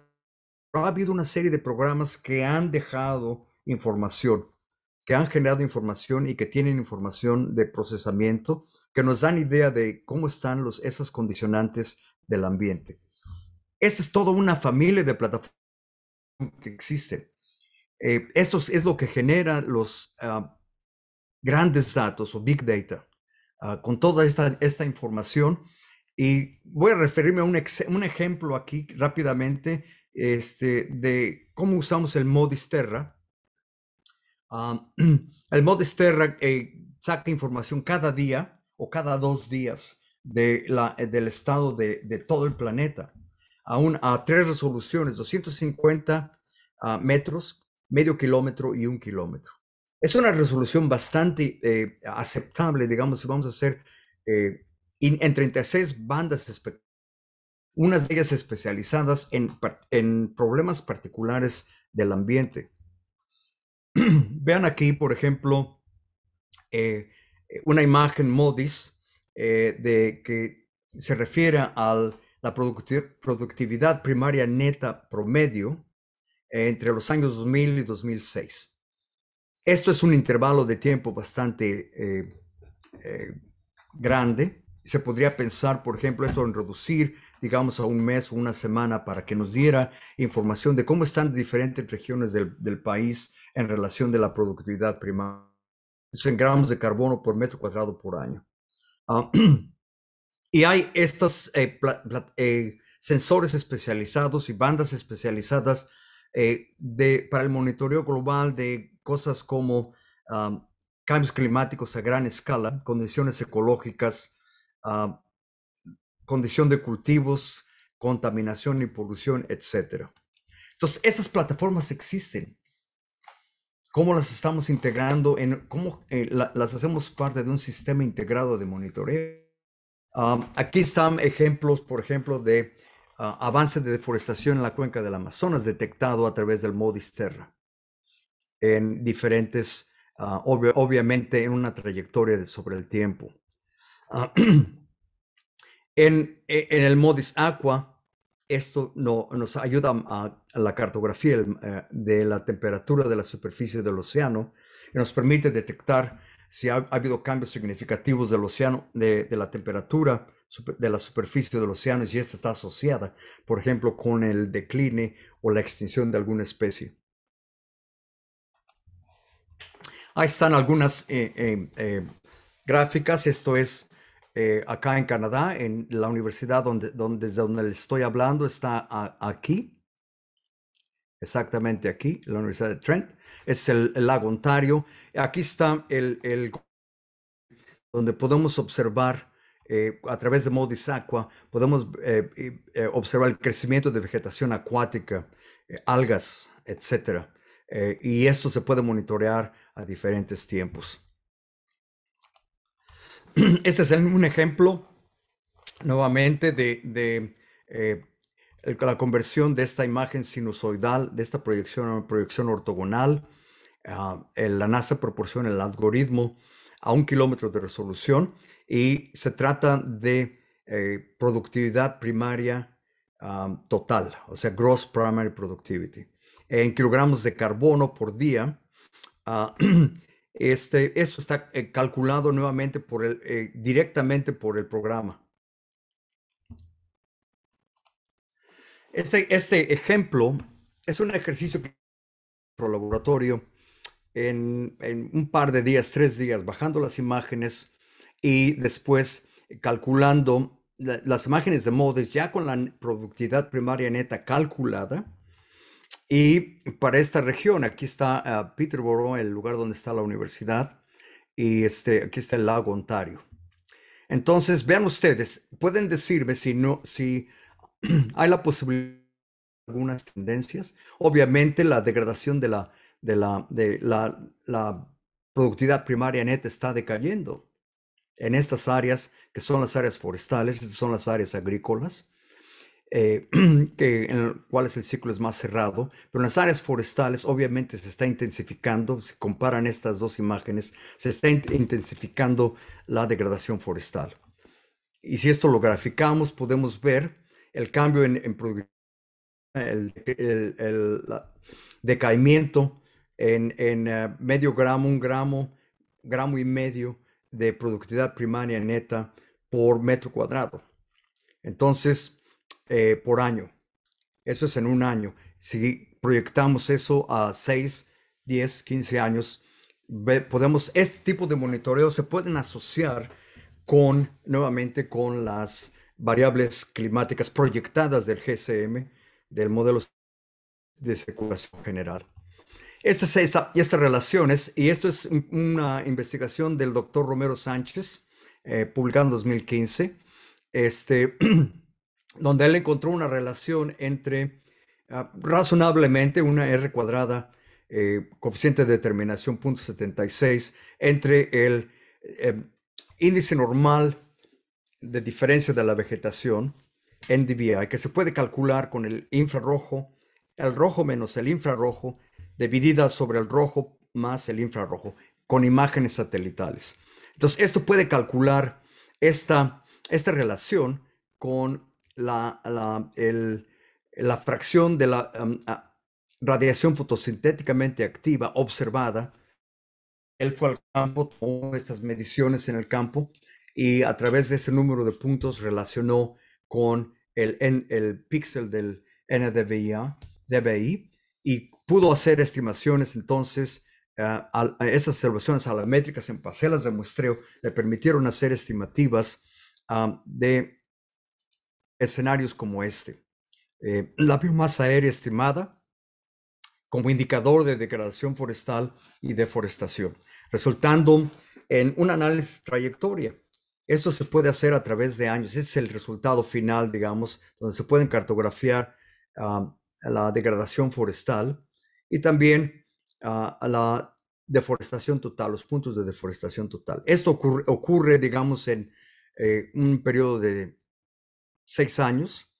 Ha habido una serie de programas que han dejado información, que han generado información y que tienen información de procesamiento, que nos dan idea de cómo están los, esas condicionantes del ambiente. Esta es toda una familia de plataformas que existen. Eh, esto es lo que genera los ah, grandes datos o big data, ah, con toda esta, información. Y voy a referirme a un, ejemplo aquí rápidamente este, de cómo usamos el Modis Terra. Ah, el Modis Terra eh, saca información cada día o cada dos días de la, eh, del estado de, todo el planeta, aún a tres resoluciones, 250 metros, medio kilómetro y un kilómetro. Es una resolución bastante eh, aceptable, digamos, si vamos a hacer eh, en 36 bandas unas de ellas especializadas en, problemas particulares del ambiente. Vean aquí, por ejemplo, eh, una imagen MODIS de, que se refiere a la productividad primaria neta promedio entre los años 2000 y 2006. Esto es un intervalo de tiempo bastante eh, eh, grande. Se podría pensar, por ejemplo, esto en reducir, digamos, a un mes o una semana para que nos diera información de cómo están diferentes regiones del, país en relación de la productividad primaria. Eso en gramos de carbono por metro cuadrado por año. Ah, y hay estos eh, sensores especializados y bandas especializadas eh, de, para el monitoreo global de cosas como cambios climáticos a gran escala, condiciones ecológicas, condición de cultivos, contaminación y polución, etc. Entonces, esas plataformas existen. ¿Cómo las estamos integrando? En, ¿Cómo eh, las hacemos parte de un sistema integrado de monitoreo? aquí están ejemplos, por ejemplo, de Ah, avance de deforestación en la cuenca del Amazonas detectado a través del MODIS Terra en diferentes, ah, obviamente en una trayectoria sobre el tiempo. Ah, e, en, el MODIS Aqua, esto nos ayuda a, la cartografía eh, de la temperatura de la superficie del océano y nos permite detectar si ha, ha habido cambios significativos del océano, de, de la temperatura de la superficie los océanos, y esta está asociada, por ejemplo, con el decline o la extinción de alguna especie. Ahí están algunas eh, eh, eh, gráficas. Esto es acá en Canadá, en la universidad donde, desde donde estoy hablando, está aquí, exactamente aquí, la Universidad de Trent. Es el, lago Ontario. Aquí está el, el donde podemos observar eh, a través de Modis Aqua, podemos eh, eh, observar el crecimiento de vegetación acuática, algas, etc. y esto se puede monitorear a diferentes tiempos. Este es un ejemplo nuevamente de, la conversión de esta imagen sinusoidal, de esta proyección ortogonal. Ah, la NASA proporciona el algoritmo a un kilómetro de resolución y se trata de eh, productividad primaria total, o sea, gross primary productivity. En kilogramos de carbono por día, ah, este, eso está eh, calculado nuevamente por el, eh, directamente por el programa. Este, este ejemplo es un ejercicio que laboratorio en, en un par de días, tres días, bajando las imágenes y después eh, calculando las imágenes de modes ya con la productividad primaria neta calculada. Y para esta región, aquí está ah, Peterborough, el lugar donde está la universidad, y este, aquí está el lago Ontario. Entonces, vean ustedes, pueden decirme si no, si hay la posibilidad de algunas tendencias. Obviamente, la degradación de la, la, de la productividad primaria neta está decayendo en estas áreas, que son las áreas forestales, son las áreas agrícolas, eh, que, en las cuales el ciclo es más cerrado, pero en las áreas forestales obviamente se está intensificando, si comparan estas dos imágenes, se está intensificando la degradación forestal. Y si esto lo graficamos, podemos ver el cambio en, en el, decaimiento en, eh, medio gramo, un gramo, gramo y medio de productividad primaria neta por metro cuadrado. Entonces, eh, por año. Eso es en un año. Si proyectamos eso a 6, 10, 15 años, podemos, este tipo de monitoreo se pueden asociar con, nuevamente, con las variables climáticas proyectadas del GCM, del modelo de circulación general. Estas, estas relaciones, y esto es una investigación del doctor Romero Sánchez, eh, publicada en 2015, este, donde él encontró una relación entre ah, razonablemente una R cuadrada, eh, coeficiente de determinación 0.76, entre el em, índice normal de diferencia de la vegetación, NDVI, que se puede calcular con el infrarrojo, el rojo menos el infrarrojo, dividida sobre el rojo más el infrarrojo, con imágenes satelitales. Entonces, esto puede calcular esta, esta relación con la, la, fracción de la radiación fotosintéticamente activa observada. Él fue al campo, tomó estas mediciones en el campo y a través de ese número de puntos relacionó con el, el píxel del NDVI DBI, y pudo hacer estimaciones entonces eh, a, esas observaciones alamétricas en parcelas de muestreo le permitieron hacer estimativas de escenarios como este. Eh, la biomasa aérea estimada como indicador de degradación forestal y deforestación, resultando en un análisis trayectoria. Esto se puede hacer a través de años. Este es el resultado final, digamos, donde se pueden cartografiar la degradación forestal y también ah, a la deforestación total, los puntos de deforestación total. Esto ocurre, digamos, en eh, un periodo de seis años.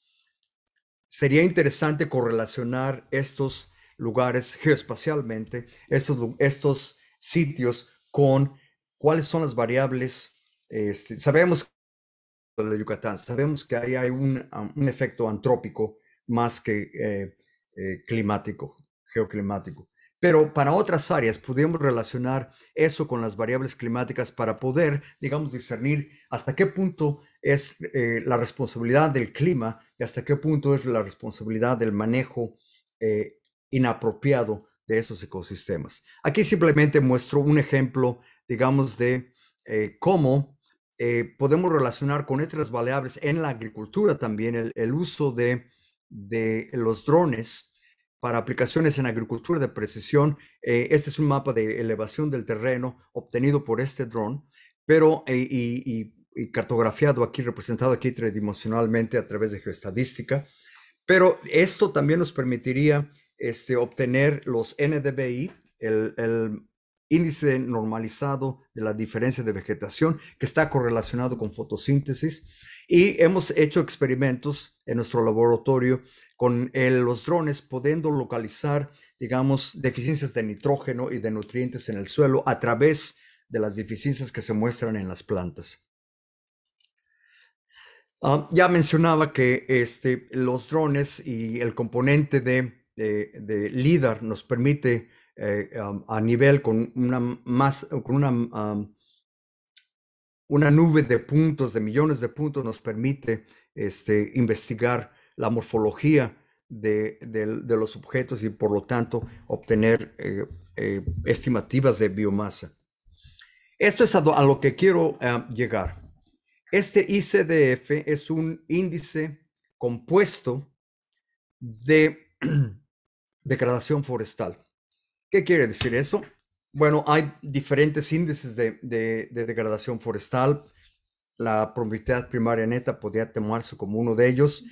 Sería interesante correlacionar estos lugares geoespacialmente, estos, estos sitios con cuáles son las variables. Este, sabemos de Yucatán, sabemos que ahí hay un, ah, efecto antrópico más que eh, eh, climático geoclimático. Pero para otras áreas pudimos relacionar eso con las variables climáticas para poder, digamos, discernir hasta qué punto es eh, la responsabilidad del clima y hasta qué punto es la responsabilidad del manejo eh, inapropiado de esos ecosistemas. Aquí simplemente muestro un ejemplo, digamos, de eh, cómo podemos relacionar con otras variables en la agricultura también el, uso de los drones para aplicaciones en agricultura de precisión. Eh, este es un mapa de elevación del terreno obtenido por este dron, pero eh, y, cartografiado aquí, representado aquí tridimensionalmente a través de geoestadística. Pero esto también nos permitiría este, obtener los NDBI, el, el índice normalizado de la diferencia de vegetación, que está correlacionado con fotosíntesis. Y hemos hecho experimentos en nuestro laboratorio con eh, los drones, podiendo localizar, digamos, deficiencias de nitrógeno y de nutrientes en el suelo a través de las deficiencias que se muestran en las plantas. Ah, ya mencionaba que este, los drones y el componente de, de, LIDAR nos permite eh, a nivel con una, más, con una una nube de puntos, de millones de puntos, nos permite este, investigar la morfología de, los objetos y por lo tanto obtener eh, eh, estimativas de biomasa. Esto es a, lo que quiero ah, llegar. Este ICDF es un índice compuesto de degradación forestal. ¿Qué quiere decir eso? Bueno, hay diferentes índices de, de, degradación forestal. La probabilidad primaria neta podría tomarse como uno de ellos.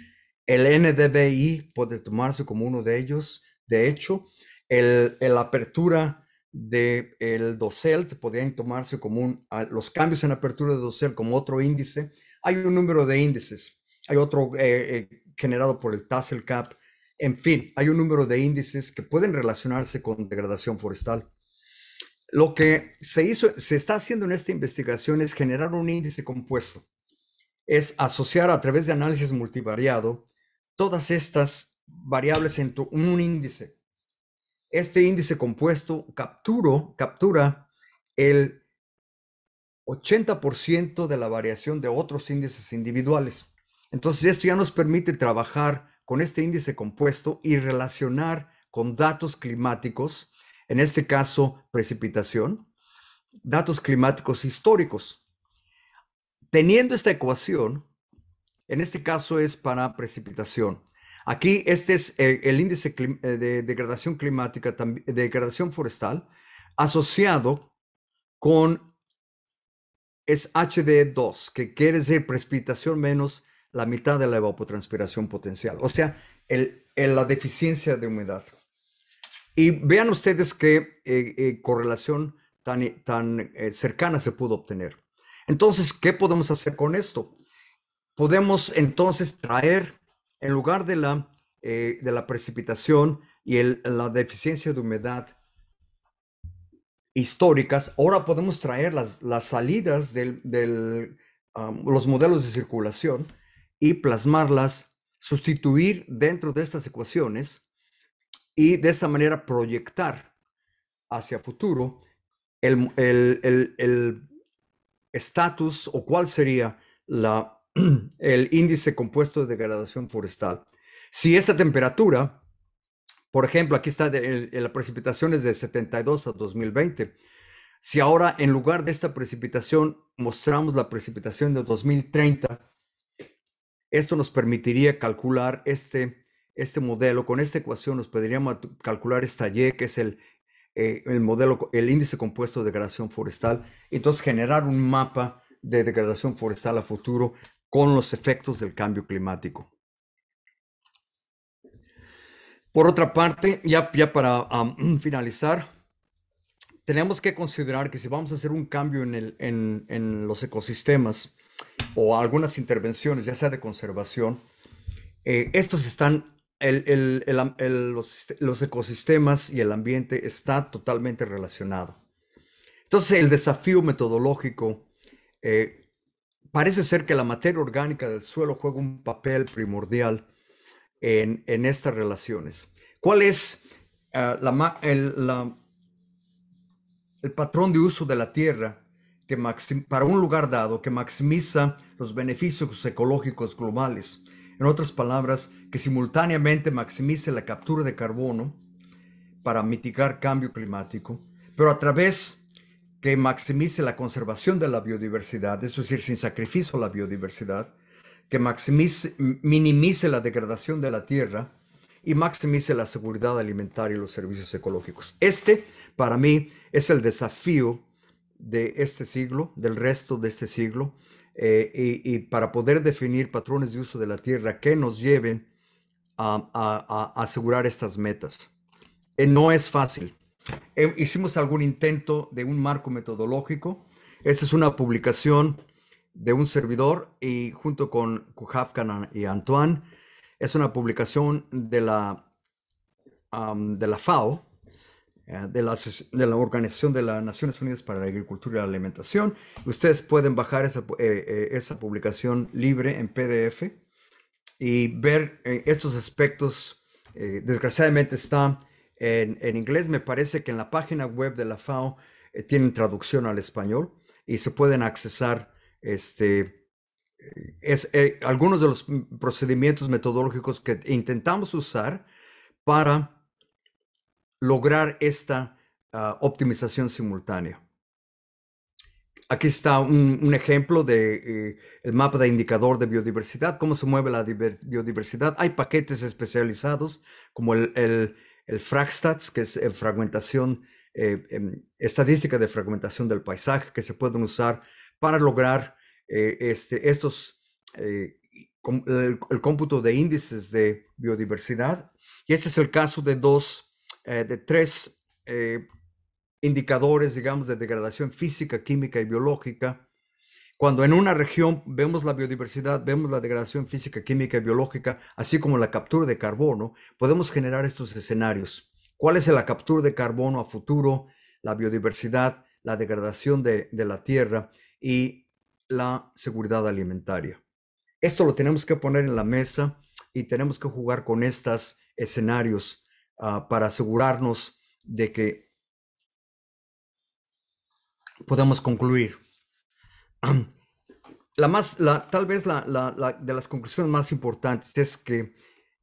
El NDBI puede tomarse como uno de ellos. De hecho, el, apertura del el dosel se podrían tomarse como un, los cambios en apertura de dosel como otro índice. Hay un número de índices. Hay otro eh, eh, generado por el TASELCAP. CAP. En fin, hay un número de índices que pueden relacionarse con degradación forestal. Lo que se hizo, se está haciendo en esta investigación es generar un índice compuesto. Es asociar a través de análisis multivariado todas estas variables en un índice. Este índice compuesto capturo, captura el 80% de la variación de otros índices individuales. Entonces, esto ya nos permite trabajar con este índice compuesto y relacionar con datos climáticos en este caso precipitación, datos climáticos históricos. Teniendo esta ecuación, en este caso es para precipitación. Aquí este es el, índice eh, de degradación climática, de degradación forestal, asociado con es HD2, que quiere decir precipitación menos la mitad de la evapotranspiración potencial, o sea, la deficiencia de humedad. Y vean ustedes qué eh, eh, correlación tan, tan eh, cercana se pudo obtener. Entonces, ¿qué podemos hacer con esto? Podemos entonces traer, en lugar de la, de la precipitación y la deficiencia de humedad históricas, ahora podemos traer las, salidas de los modelos de circulación y plasmarlas, sustituir dentro de estas ecuaciones y de esa manera proyectar hacia futuro el estatus o cuál sería la, el índice compuesto de degradación forestal. Si esta temperatura, por ejemplo, aquí está la precipitación es de 72 a 2020. Si ahora en lugar de esta precipitación mostramos la precipitación de 2030, esto nos permitiría calcular este este modelo, con esta ecuación nos podríamos calcular esta Y, que es el, eh, modelo, el índice compuesto de degradación forestal, entonces generar un mapa de degradación forestal a futuro con los efectos del cambio climático. Por otra parte, ya, ya para finalizar, tenemos que considerar que si vamos a hacer un cambio en, los ecosistemas o algunas intervenciones, ya sea de conservación, eh, estos están el, los, ecosistemas y el ambiente está totalmente relacionado. Entonces el desafío metodológico eh, parece ser que la materia orgánica del suelo juega un papel primordial en, estas relaciones. ¿Cuál es eh, el patrón de uso de la tierra que para un lugar dado que maximiza los beneficios ecológicos globales? En otras palabras, que simultáneamente maximice la captura de carbono para mitigar cambio climático, pero a través que maximice la conservación de la biodiversidad, es decir, sin sacrificio a la biodiversidad, que maximice, minimice la degradación de la tierra y maximice la seguridad alimentaria y los servicios ecológicos. Este, para mí, es el desafío de este siglo, del resto de este siglo, eh, y, para poder definir patrones de uso de la tierra que nos lleven a, asegurar estas metas. Eh, no es fácil. Eh, hicimos algún intento de un marco metodológico. Esta es una publicación de un servidor y junto con Kujafkan y Antoine. Es una publicación de la, de la FAO, eh, de la, de la, Organización de las Naciones Unidas para la Agricultura y la Alimentación. Ustedes pueden bajar esa, eh, eh, publicación libre en PDF y ver estos aspectos. desgraciadamente está en, en, inglés. Me parece que en la página web de la FAO tienen traducción al español y se pueden accesar este, es, algunos de los procedimientos metodológicos que intentamos usar para lograr esta ah, optimización simultánea. Aquí está un, ejemplo de eh, el mapa de indicador de biodiversidad, cómo se mueve la biodiversidad. Hay paquetes especializados como el, el, Fragstats, que es eh, fragmentación, eh, em, estadística de fragmentación del paisaje, que se pueden usar para lograr este, estos, el, el cómputo de índices de biodiversidad. Y este es el caso de dos eh, de tres eh, indicadores, digamos, de degradación física, química y biológica. Cuando en una región vemos la biodiversidad, vemos la degradación física, química y biológica, así como la captura de carbono, podemos generar estos escenarios. ¿Cuál es la captura de carbono a futuro? La biodiversidad, la degradación de, de la tierra y la seguridad alimentaria. Esto lo tenemos que poner en la mesa y tenemos que jugar con estos escenarios Ah, para asegurarnos de que podamos concluir. la más, la, tal vez la, la, de las conclusiones más importantes es que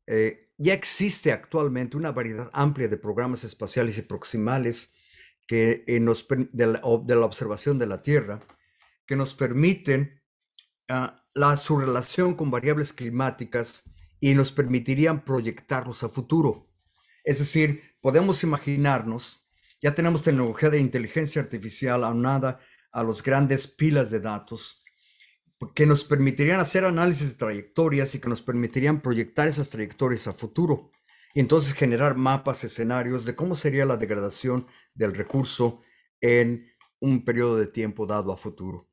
eh, ya existe actualmente una variedad amplia de programas espaciales y proximales que eh, de, la, observación de la Tierra que nos permiten ah, la, su relación con variables climáticas y nos permitirían proyectarlos a futuro. Es decir, podemos imaginarnos, ya tenemos tecnología de inteligencia artificial aunada a los grandes pilas de datos que nos permitirían hacer análisis de trayectorias y que nos permitirían proyectar esas trayectorias a futuro y entonces generar mapas, escenarios de cómo sería la degradación del recurso en un periodo de tiempo dado a futuro.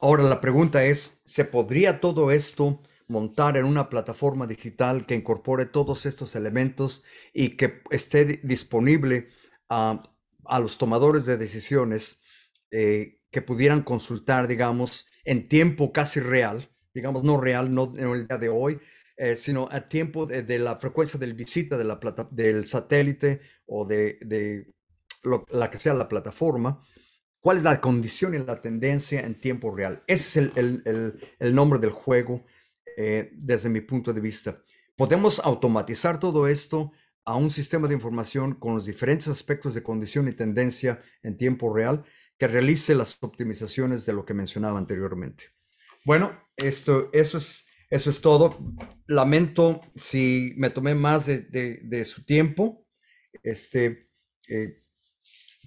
Ahora la pregunta es, ¿se podría todo esto montar en una plataforma digital que incorpore todos estos elementos y que esté disponible a, a los tomadores de decisiones eh, que pudieran consultar, digamos, en tiempo casi real, digamos, no real, no en el día de hoy, eh, sino a tiempo de, la frecuencia del visita de la plata, del satélite o de, de la que sea la plataforma, cuál es la condición y la tendencia en tiempo real. Ese es el, el, el nombre del juego eh, desde mi punto de vista. Podemos automatizar todo esto a un sistema de información con los diferentes aspectos de condición y tendencia en tiempo real que realice las optimizaciones de lo que mencionaba anteriormente. Bueno, esto, eso, es, eso es todo. Lamento si me tomé más de, su tiempo. Este, eh,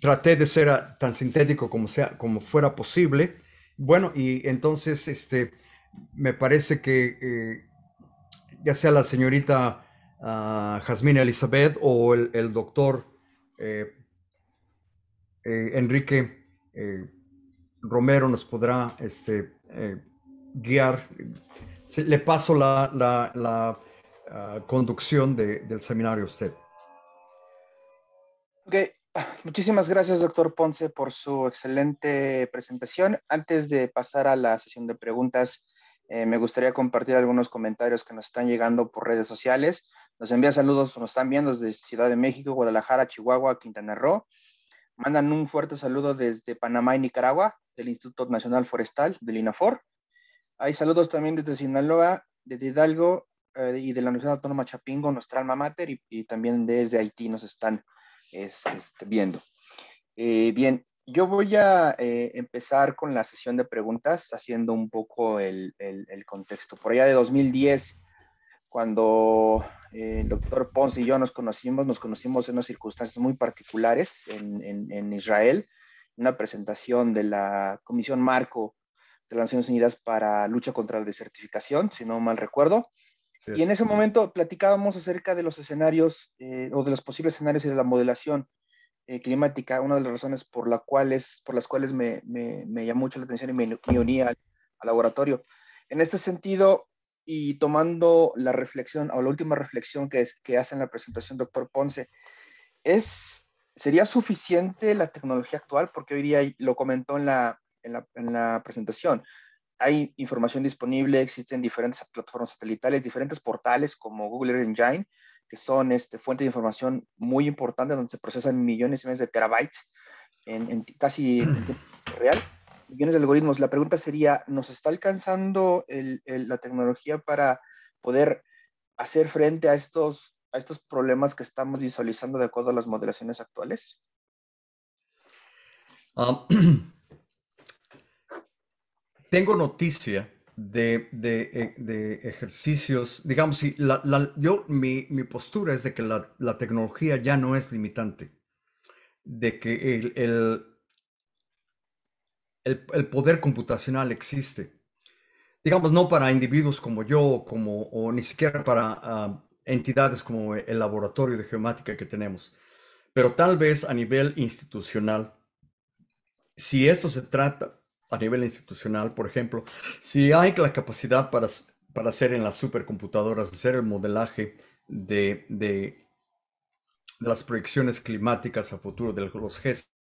traté de ser ah, tan sintético como, sea, como fuera posible. Bueno, y entonces, este, me parece que eh, ya sea la señorita ah, Jazmín Elizabeth o el, doctor eh, eh, Enrique Romero nos podrá este, guiar. Le paso la, ah, conducción del seminario a usted. Muchísimas gracias, doctor Ponce, por su excelente presentación. Antes de pasar a la sesión de preguntas, eh, me gustaría compartir algunos comentarios que nos están llegando por redes sociales. Nos envía saludos, nos están viendo desde Ciudad de México, Guadalajara, Chihuahua, Quintana Roo. Mandan un fuerte saludo desde Panamá y Nicaragua, del Instituto Nacional Forestal, del INAFOR. Hay saludos también desde Sinaloa, desde Hidalgo eh, y de la Universidad Autónoma Chapingo, nuestra alma mater, y, también desde Haití nos están este, viendo. Eh, bien, yo voy a eh, empezar con la sesión de preguntas, haciendo un poco el, contexto. Por allá de 2010, cuando eh, el doctor Ponce y yo nos conocimos, nos conocimos en unas circunstancias muy particulares en, en Israel, una presentación de la Comisión Marco de las Naciones Unidas para Lucha contra la Desertificación, si no mal recuerdo. y en ese momento platicábamos acerca de los escenarios eh, o de los posibles escenarios y de la modelación eh, climática, una de las razones por, por las cuales me, me, llamó mucho la atención y me, unía al, laboratorio. En este sentido, y tomando la reflexión o la última reflexión que, que hace en la presentación doctor Ponce, es, ¿sería suficiente la tecnología actual? Porque hoy día lo comentó en la, en la presentación, hay información disponible, existen diferentes plataformas satelitales, diferentes portales como Google Earth Engine, que son este, fuentes de información muy importantes donde se procesan millones y millones de terabytes en, casi mm. real, millones de algoritmos. La pregunta sería, ¿nos está alcanzando la tecnología para poder hacer frente a estos, problemas que estamos visualizando de acuerdo a las modelaciones actuales? Ah, tengo noticia e, de, ejercicios, digamos, si yo, mi, postura es de que la, tecnología ya no es limitante, de que el, el, poder computacional existe digamos, no para individuos como yo, como, o ni siquiera para ah, entidades como el laboratorio de geomática que tenemos, pero tal vez a nivel institucional, si esto se trata, a nivel institucional, por ejemplo, si hay la capacidad para, para hacer en las supercomputadoras, hacer el modelaje de, las proyecciones climáticas a futuro de los GES,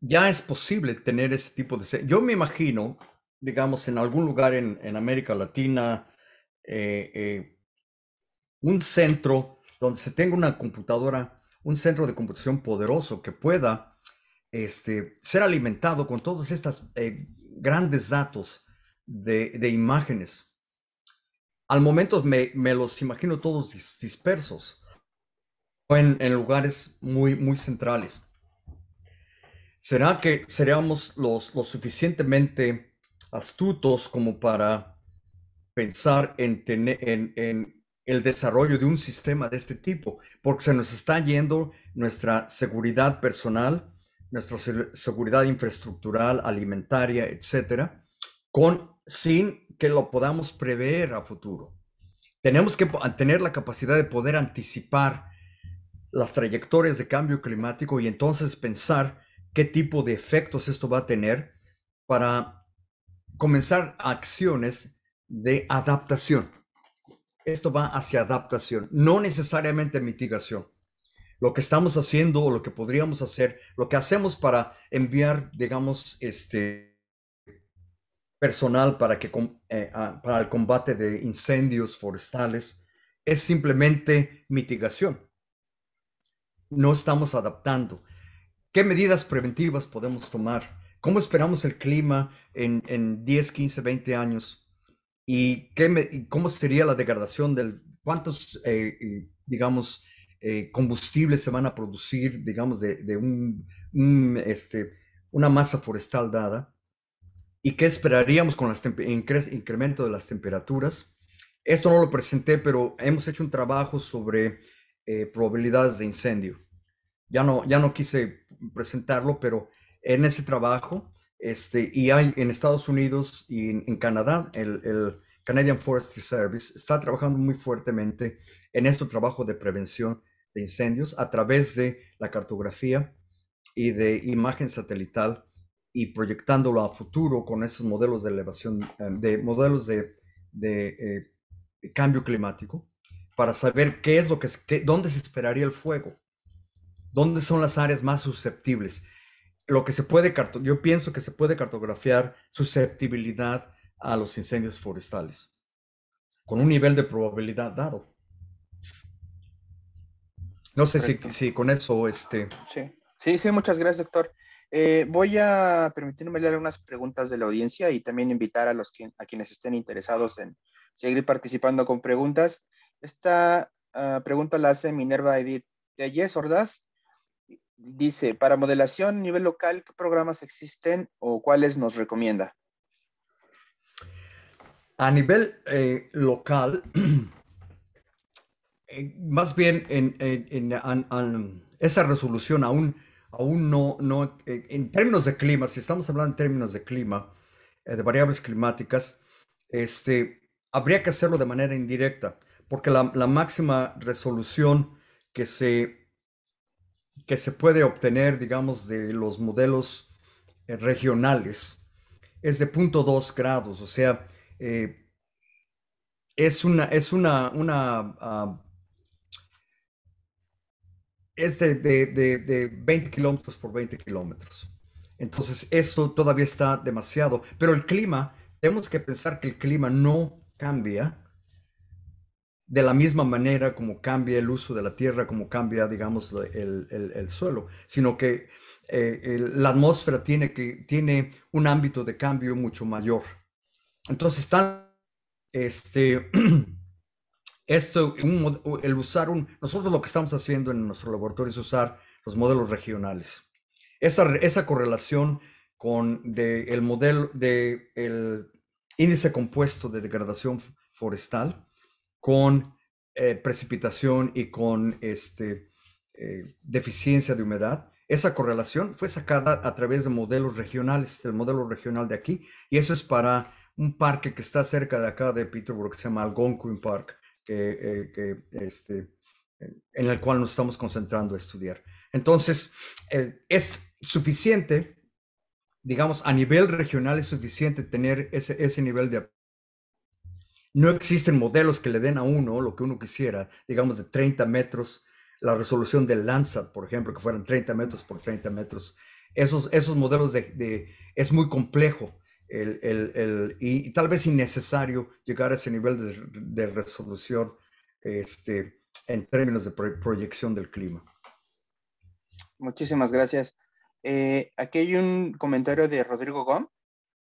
ya es posible tener ese tipo de... Yo me imagino, digamos, en algún lugar en, América Latina, eh, eh, un centro donde se tenga una computadora, un centro de computación poderoso que pueda este, ser alimentado con todos estos eh, grandes datos de, imágenes. Al momento me, los imagino todos dispersos o en, lugares muy, muy centrales. ¿Será que seríamos lo suficientemente astutos como para pensar en el desarrollo de un sistema de este tipo, porque se nos está yendo nuestra seguridad personal nuestra seguridad infraestructural, alimentaria, etcétera, con, sin que lo podamos prever a futuro. Tenemos que tener la capacidad de poder anticipar las trayectorias de cambio climático y entonces pensar qué tipo de efectos esto va a tener para comenzar acciones de adaptación. Esto va hacia adaptación, no necesariamente mitigación lo que estamos haciendo o lo que podríamos hacer, lo que hacemos para enviar, digamos, este personal para, que, eh, para el combate de incendios forestales, es simplemente mitigación. No estamos adaptando. ¿Qué medidas preventivas podemos tomar? ¿Cómo esperamos el clima en, 10, 15, 20 años? ¿Y qué cómo sería la degradación del... ¿Cuántos, eh, digamos, eh, combustibles se van a producir, digamos, de, un, este, una masa forestal dada. ¿Y qué esperaríamos con el incremento de las temperaturas? Esto no lo presenté, pero hemos hecho un trabajo sobre eh, probabilidades de incendio. Ya no, ya no quise presentarlo, pero en ese trabajo, este, y hay en Estados Unidos y en, Canadá, el, el Canadian Forestry Service está trabajando muy fuertemente en este trabajo de prevención de incendios a través de la cartografía y de imagen satelital y proyectándolo a futuro con esos modelos de elevación, eh, de modelos de, eh, cambio climático, para saber qué es lo que, dónde se esperaría el fuego, dónde son las áreas más susceptibles. Lo que se puede, yo pienso que se puede cartografiar susceptibilidad a los incendios forestales, con un nivel de probabilidad dado. No sé si, si, con eso, este... Sí, sí, sí muchas gracias, doctor. Eh, voy a permitirme leer unas preguntas de la audiencia y también invitar a, los a quienes estén interesados en seguir participando con preguntas. Esta ah, pregunta la hace Minerva Edith Yes Ordaz. Dice, para modelación a nivel local, ¿qué programas existen o cuáles nos recomienda? A nivel eh, local, más bien en, esa resolución aún, aún no, no, eh, en términos de clima, si estamos hablando en términos de clima, eh, de variables climáticas, este, habría que hacerlo de manera indirecta, porque la, máxima resolución que se, que se puede obtener, digamos, de los modelos eh, regionales es de 0.2 grados, o sea, es una, es una, una ah, es de, 20 kilómetros por 20 kilómetros. Entonces eso todavía está demasiado. Pero el clima, tenemos que pensar que el clima no cambia de la misma manera como cambia el uso de la tierra, como cambia, digamos, el, suelo, sino que eh, la atmósfera tiene, que, tiene un ámbito de cambio mucho mayor. Entonces, está... este, Esto, el usar un, nosotros lo que estamos haciendo en nuestro laboratorio es usar los modelos regionales. Esa, correlación con el modelo índice compuesto de degradación forestal con eh, precipitación y con este, eh, deficiencia de humedad. Esa correlación fue sacada a través de modelos regionales, del modelo regional de aquí, y eso es para un parque que está cerca de acá de Peterborough, que se llama Algonquin Park, eh, que, este, en el cual nos estamos concentrando a estudiar. Entonces, eh, es suficiente, digamos, a nivel regional es suficiente tener ese, nivel de no existen modelos que le den a uno lo que uno quisiera, digamos de 30 metros, la resolución del Landsat, por ejemplo, que fueran 30 metros por 30 metros. Esos, esos modelos de, de es muy complejo el, y, tal vez innecesario llegar a ese nivel de, resolución este, en términos de proyección del clima. Muchísimas gracias. Eh, aquí hay un comentario de Rodrigo Gómez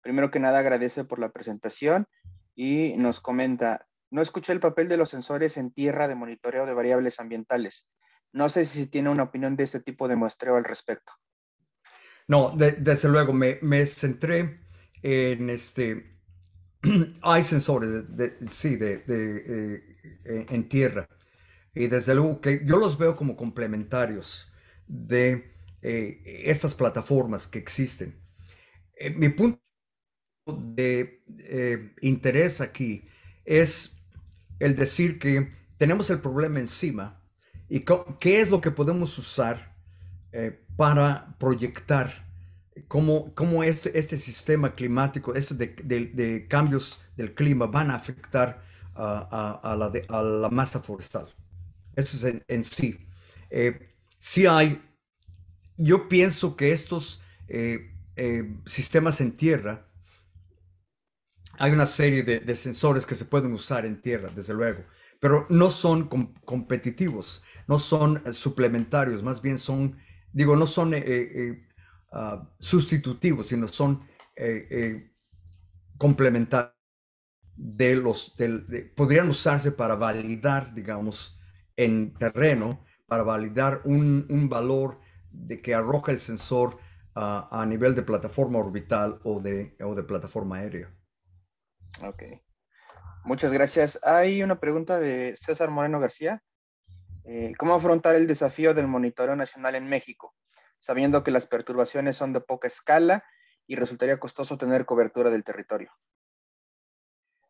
Primero que nada agradece por la presentación y nos comenta, no escuché el papel de los sensores en tierra de monitoreo de variables ambientales. No sé si tiene una opinión de este tipo de muestreo al respecto. No, desde luego, me, me centré en este... hay sensores, de, sí, de, eh, eh, en tierra. Y desde luego que yo los veo como complementarios de eh, estas plataformas que existen. mi punto de interés aquí es el decir que tenemos el problema encima y qué es lo que podemos usar para proyectar cómo, cómo este, este sistema climático, esto de, cambios del clima van a afectar a, la masa forestal. Eso es en, sí. Eh, hay, yo pienso que estos eh, eh, sistemas en tierra, hay una serie de, sensores que se pueden usar en tierra, desde luego, pero no son competitivos, no son eh, suplementarios, más bien son, digo, no son Ah, sustitutivos, sino son eh, eh, complementarios de los, podrían usarse para validar, digamos, en terreno, para validar un, valor de que arroja el sensor a nivel de plataforma orbital o de, de plataforma aérea. Ok. Muchas gracias. Hay una pregunta de César Moreno García. Eh, ¿Cómo afrontar el desafío del monitoreo nacional en México? sabiendo que las perturbaciones son de poca escala y resultaría costoso tener cobertura del territorio.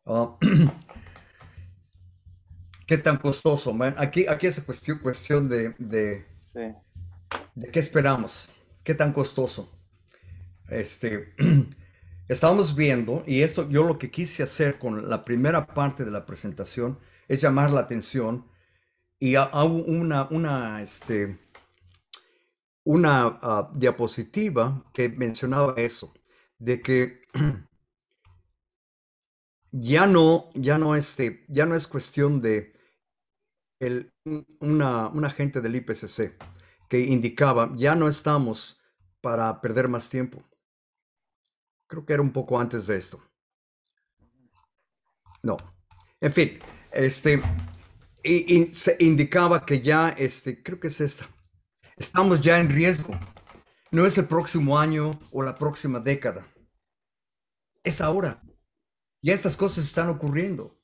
Oh, ¿Qué tan costoso, Aquí, aquí es cuestión, cuestión de, de, qué esperamos, qué tan costoso. Este, estábamos viendo, y esto yo lo que quise hacer con la primera parte de la presentación es llamar la atención y a, una, una, este, una ah, diapositiva que mencionaba eso, de que ya no, ya no, este, ya no es cuestión de una, un agente del IPCC que indicaba, ya no estamos para perder más tiempo. Creo que era un poco antes de esto. No. En fin, este, se indicaba que ya, este, creo que es esta Estamos ya en riesgo. No es el próximo año o la próxima década. Es ahora. Ya estas cosas están ocurriendo.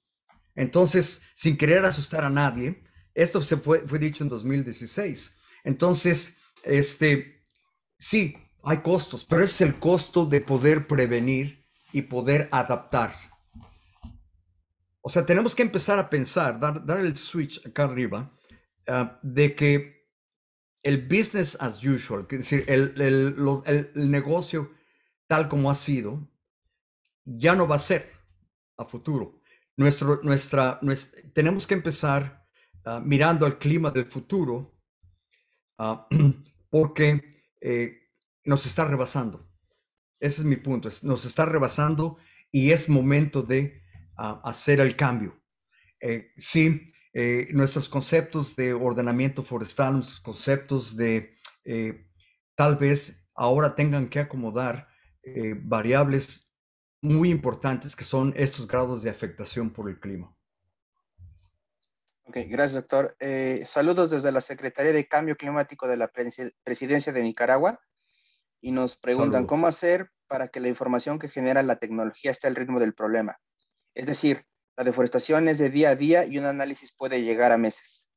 Entonces, sin querer asustar a nadie, esto se fue, fue dicho en 2016. Entonces, este, sí, hay costos, pero es el costo de poder prevenir y poder adaptarse. O sea, tenemos que empezar a pensar, dar, el switch acá arriba, ah, de que el business as usual, es decir, el, negocio tal como ha sido, ya no va a ser a futuro. Nuestro, nuestra, tenemos que empezar ah, mirando al clima del futuro ah, porque eh, nos está rebasando. Ese es mi punto, nos está rebasando y es momento de ah, hacer el cambio. Eh, sí, eh, nuestros conceptos de ordenamiento forestal, nuestros conceptos de eh, tal vez ahora tengan que acomodar eh, variables muy importantes que son estos grados de afectación por el clima. Ok, gracias doctor. saludos desde la Secretaría de Cambio Climático de la Presidencia de Nicaragua y nos preguntan cómo hacer para que la información que genera la tecnología esté al ritmo del problema. Es decir, la deforestación es de día a día y un análisis puede llegar a meses.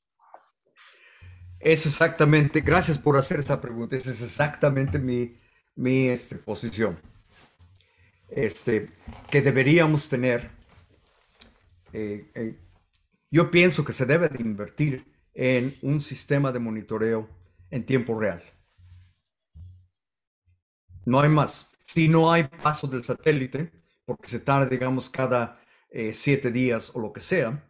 Es exactamente, gracias por hacer esa pregunta, esa es exactamente mi, mi este, posición. Este, que deberíamos tener, eh, eh, yo pienso que se debe de invertir en un sistema de monitoreo en tiempo real. No hay más. Si no hay paso del satélite, porque se tarda, digamos, cada eh, siete días o lo que sea,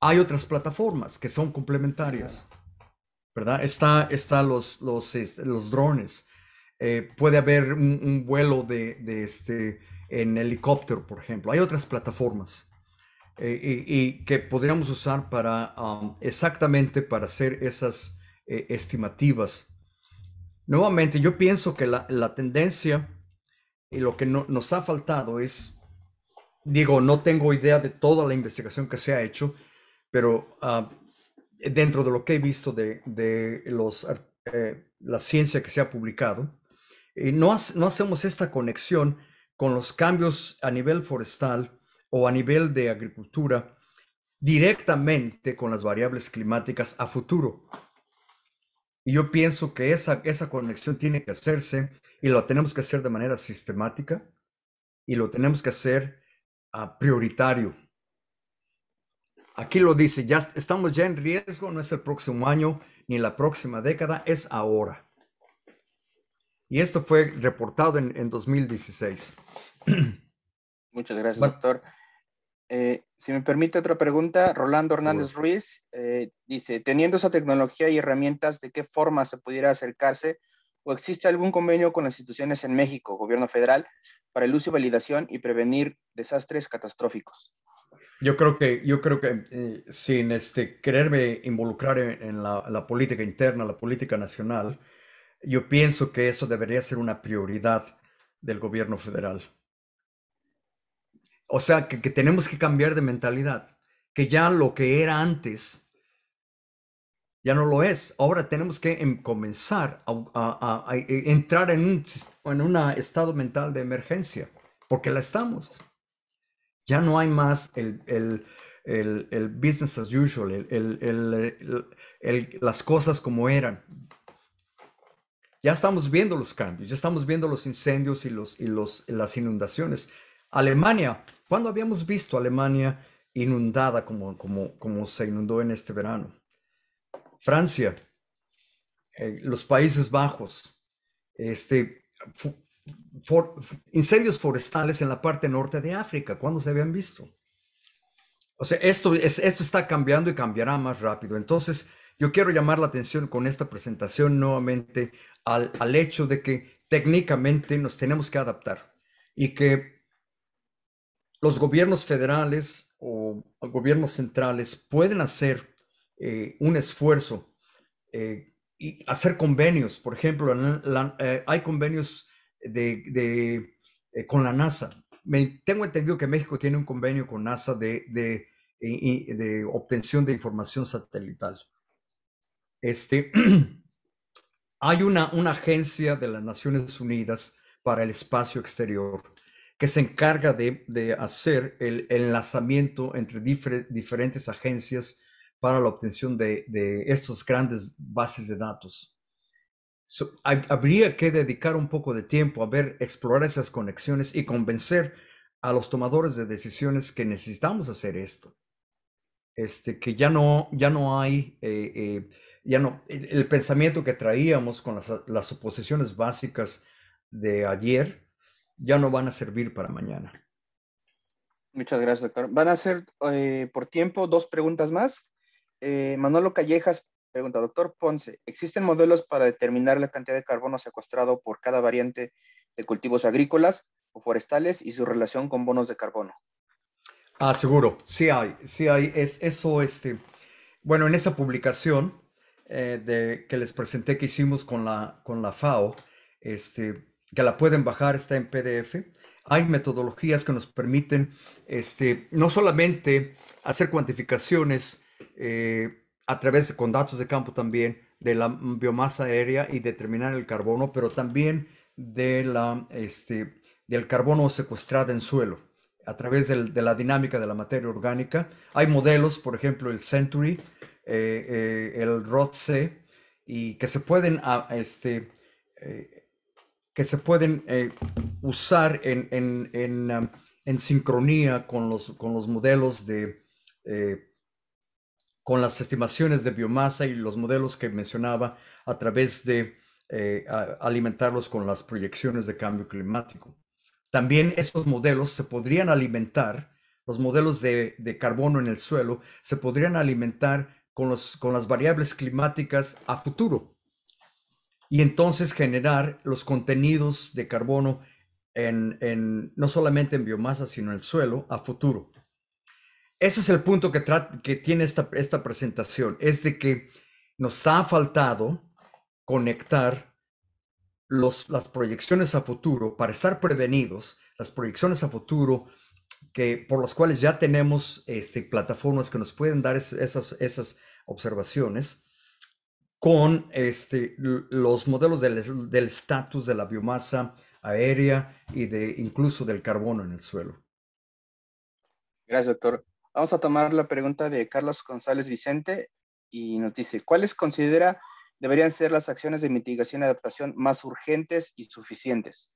hay otras plataformas que son complementarias, ¿verdad? Está, los, los, este, drones. Eh, puede haber un, vuelo de, este, en helicóptero, por ejemplo. Hay otras plataformas eh, y, que podríamos usar para um, exactamente para hacer esas estimativas. Nuevamente, yo pienso que la, la tendencia y lo que nos ha faltado es digo, no tengo idea de toda la investigación que se ha hecho, pero ah, dentro de lo que he visto de, de los, eh, la ciencia que se ha publicado, eh, no, no hacemos esta conexión con los cambios a nivel forestal o a nivel de agricultura directamente con las variables climáticas a futuro. Y yo pienso que esa, esa conexión tiene que hacerse y lo tenemos que hacer de manera sistemática y lo tenemos que hacer prioritario. Aquí lo dice, ya estamos ya en riesgo, no es el próximo año ni la próxima década, es ahora. Y esto fue reportado en, 2016. Muchas gracias, doctor. Eh, si me permite otra pregunta, Rolando Hernández Ruiz eh, dice, teniendo esa tecnología y herramientas, ¿de qué forma se pudiera acercarse o existe algún convenio con las instituciones en México, gobierno federal, para el uso y validación y prevenir desastres catastróficos. Yo creo que, yo creo que eh, sin este, quererme involucrar en, la, política interna, la política nacional, yo pienso que eso debería ser una prioridad del gobierno federal. O sea, que, que tenemos que cambiar de mentalidad, que ya lo que era antes, ya no lo es. Ahora tenemos que em, comenzar a, entrar en un en una estado mental de emergencia, porque la estamos. Ya no hay más el, el, el, business as usual, las cosas como eran. Ya estamos viendo los cambios, ya estamos viendo los incendios y, los, y los, las inundaciones. Alemania, ¿cuándo habíamos visto Alemania inundada como, como, como se inundó en este verano? Francia, eh, los Países Bajos, este, incendios forestales en la parte norte de África, ¿cuándo se habían visto? O sea, esto, es, esto está cambiando y cambiará más rápido. Entonces, yo quiero llamar la atención con esta presentación nuevamente al, al hecho de que técnicamente nos tenemos que adaptar y que los gobiernos federales o gobiernos centrales pueden hacer eh, un esfuerzo eh, y hacer convenios. Por ejemplo, eh, hay convenios de, con la NASA. Me, tengo entendido que México tiene un convenio con NASA de, obtención de información satelital. Este, hay una, agencia de las Naciones Unidas para el espacio exterior que se encarga de, hacer el enlazamiento entre diferentes agencias para la obtención de, de estos grandes bases de datos. habría que dedicar un poco de tiempo a ver, explorar esas conexiones y convencer a los tomadores de decisiones que necesitamos hacer esto. Este, que ya no, ya no hay, eh, eh, ya no, el, pensamiento que traíamos con las, las suposiciones básicas de ayer ya no van a servir para mañana. Muchas gracias, doctor. Van a ser eh, por tiempo dos preguntas más. Eh, Manolo Callejas pregunta, doctor Ponce, ¿existen modelos para determinar la cantidad de carbono secuestrado por cada variante de cultivos agrícolas o forestales y su relación con bonos de carbono? Ah, seguro, sí hay, sí hay, es, eso, este, bueno, en esa publicación eh, de, que les presenté que hicimos con la, con la FAO, este, que la pueden bajar, está en PDF, hay metodologías que nos permiten, este, no solamente hacer cuantificaciones, eh, a través con datos de campo también de la biomasa aérea y determinar el carbono, pero también de la, este, del carbono secuestrado en suelo a través de la dinámica de la materia orgánica. Hay modelos, por ejemplo, el Century, eh, eh, el ROTC, y que se pueden, ah, este, que se pueden usar en, en, en, ah, en, sincronía con los, con los modelos de con las estimaciones de biomasa y los modelos que mencionaba a través de eh, alimentarlos con las proyecciones de cambio climático. También esos modelos se podrían alimentar, los modelos de, carbono en el suelo, se podrían alimentar con, los, con las variables climáticas a futuro y entonces generar los contenidos de carbono en, no solamente en biomasa, sino en el suelo a futuro. Ese es el punto que, que tiene esta, presentación, es de que nos ha faltado conectar las proyecciones a futuro para estar prevenidos, las proyecciones a futuro que, por las cuales ya tenemos este, plataformas que nos pueden dar esas, esas observaciones con este, los modelos del estatus de la biomasa aérea y de incluso del carbono en el suelo. Gracias, doctor. Vamos a tomar la pregunta de Carlos González Vicente y nos dice, ¿cuáles considera deberían ser las acciones de mitigación y adaptación más urgentes y suficientes?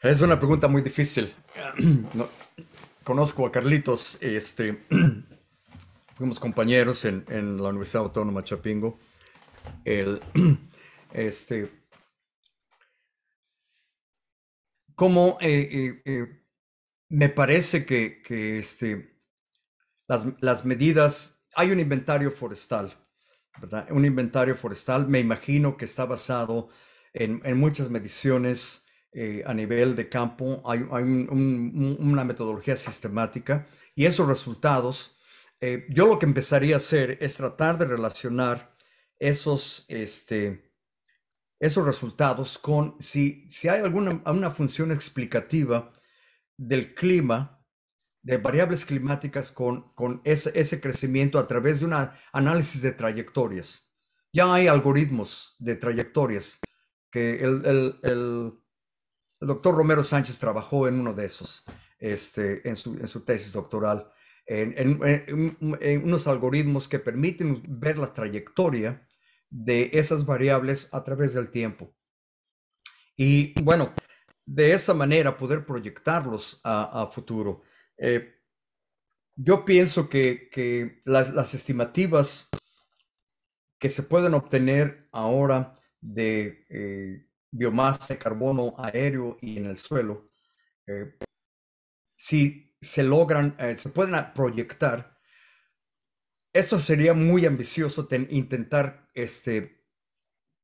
Es una pregunta muy difícil. conozco a Carlitos, este, fuimos compañeros en, la Universidad Autónoma Chapingo. este, ¿Cómo eh, eh, eh, me parece que, que este, las, medidas, hay un inventario forestal, ¿verdad? Un inventario forestal, me imagino que está basado en, muchas mediciones eh, a nivel de campo, hay, hay una metodología sistemática y esos resultados, eh, yo lo que empezaría a hacer es tratar de relacionar esos, este, esos resultados con si, si hay alguna una función explicativa del clima, de variables climáticas con, ese, crecimiento a través de un análisis de trayectorias. Ya hay algoritmos de trayectorias que el, doctor Romero Sánchez trabajó en uno de esos, este, en, su, tesis doctoral. En, en, unos algoritmos que permiten ver la trayectoria de esas variables a través del tiempo. Y bueno, de esa manera poder proyectarlos a, futuro. Eh, yo pienso que, las, estimativas que se pueden obtener ahora de eh, biomasa de carbono aéreo y en el suelo, eh, si se logran, se pueden proyectar, esto sería muy ambicioso intentar este,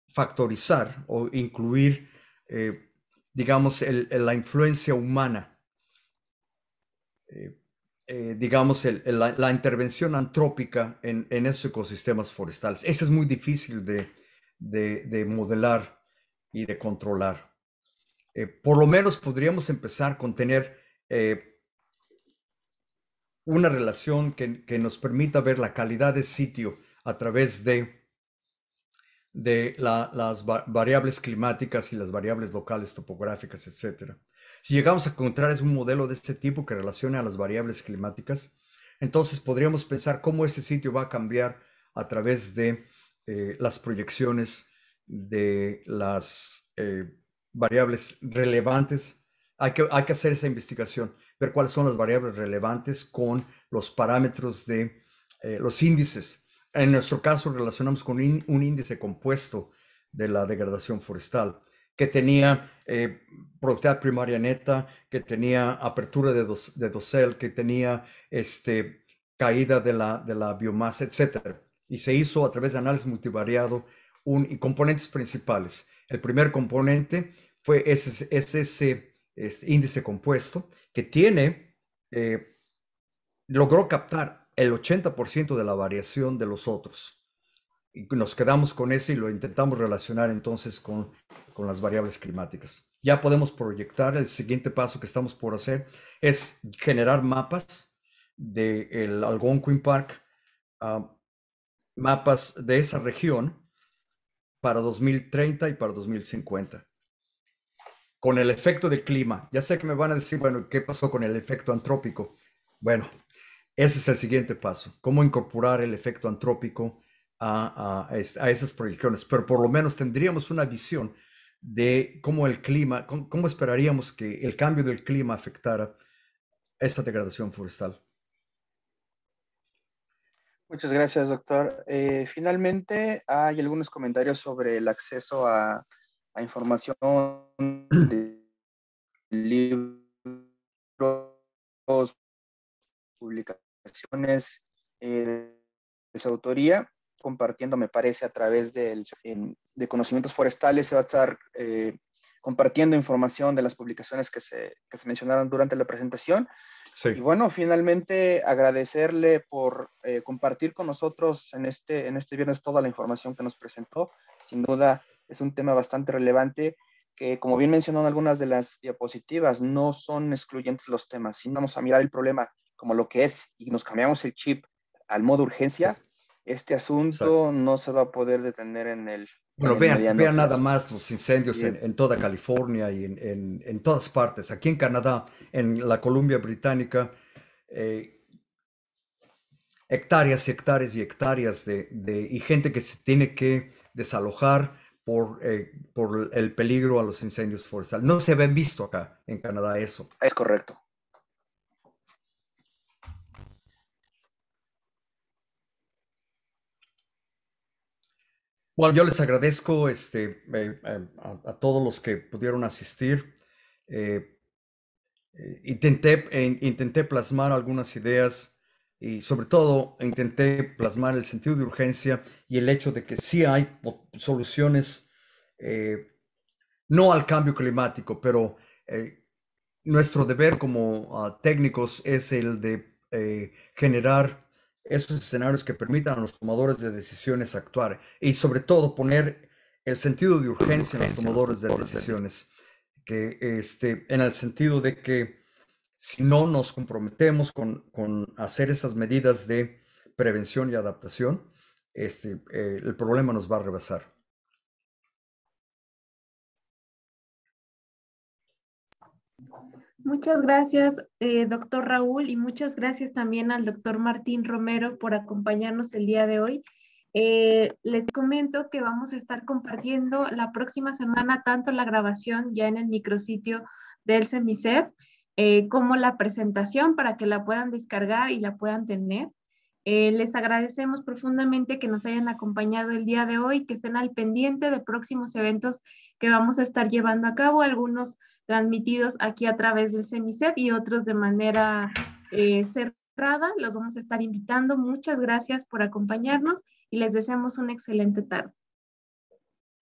factorizar o incluir digamos, la influencia humana, eh, eh, digamos, la, intervención antrópica en, en, esos ecosistemas forestales. Eso es muy difícil de, modelar y de controlar. Eh, por lo menos podríamos empezar con tener una relación que, que nos permita ver la calidad de sitio a través de de las variables climáticas y las variables locales topográficas, etc. Si llegamos a encontrar un modelo de este tipo que relacione a las variables climáticas, entonces podríamos pensar cómo ese sitio va a cambiar a través de eh, las proyecciones de las eh, variables relevantes. Hay que, hacer esa investigación, ver cuáles son las variables relevantes con los parámetros de eh, los índices en nuestro caso relacionamos con un índice compuesto de la degradación forestal que tenía eh, productividad primaria neta, que tenía apertura de, de dosel, que tenía este, caída de la, biomasa, etc. Y se hizo a través de análisis multivariado un, y componentes principales. El primer componente fue ese, este, índice compuesto que tiene, eh, logró captar el 80% de la variación de los otros. Y nos quedamos con ese y lo intentamos relacionar entonces con, con las variables climáticas. Ya podemos proyectar, el siguiente paso que estamos por hacer es generar mapas del de Algonquin Park, ah, mapas de esa región para 2030 y para 2050 con el efecto de clima. Ya sé que me van a decir, bueno, ¿qué pasó con el efecto antrópico? Bueno, ese es el siguiente paso, cómo incorporar el efecto antrópico a, esas proyecciones, pero por lo menos tendríamos una visión de cómo el clima, cómo, esperaríamos que el cambio del clima afectara esta degradación forestal. Muchas gracias, doctor. Eh, finalmente, hay algunos comentarios sobre el acceso a, a información libros, publicaciones eh, de su autoría, compartiendo, me parece, a través del, de conocimientos forestales, se va a estar eh, compartiendo información de las publicaciones que se, que se mencionaron durante la presentación. Y bueno, finalmente agradecerle por eh, compartir con nosotros en este, en este viernes toda la información que nos presentó. Sin duda es un tema bastante relevante que, como bien mencionó en algunas de las diapositivas, no son excluyentes los temas. Si vamos a mirar el problema como lo que es y nos cambiamos el chip al modo urgencia, este asunto no se va a poder detener en el... Bueno, vean, nada más los incendios en, toda California y en, todas partes. Aquí en Canadá, en la Columbia Británica, eh, hectáreas y hectáreas y hectáreas de, y gente que se tiene que desalojar por, eh, por el peligro a los incendios forestales. No se ven visto acá en Canadá eso. Es correcto. Bueno, yo les agradezco este, eh, eh, a, todos los que pudieron asistir. Eh, intenté, intenté plasmar algunas ideas y sobre todo intenté plasmar el sentido de urgencia y el hecho de que sí hay soluciones, no al cambio climático, pero nuestro deber como ah, técnicos es el de generar esos escenarios que permitan a los tomadores de decisiones actuar y sobre todo poner el sentido de urgencia en los tomadores de decisiones, que este, en el sentido de que si no nos comprometemos con, hacer esas medidas de prevención y adaptación, este, eh, el problema nos va a rebasar. Muchas gracias, eh, doctor Raúl, y muchas gracias también al doctor Martín Romero por acompañarnos el día de hoy. Eh, les comento que vamos a estar compartiendo la próxima semana tanto la grabación ya en el micrositio del CEMICEF eh, como la presentación para que la puedan descargar y la puedan tener. Eh, les agradecemos profundamente que nos hayan acompañado el día de hoy, que estén al pendiente de próximos eventos que vamos a estar llevando a cabo, algunos transmitidos aquí a través del CEMICEF y otros de manera eh, cerrada. Los vamos a estar invitando. Muchas gracias por acompañarnos y les deseamos una excelente tarde.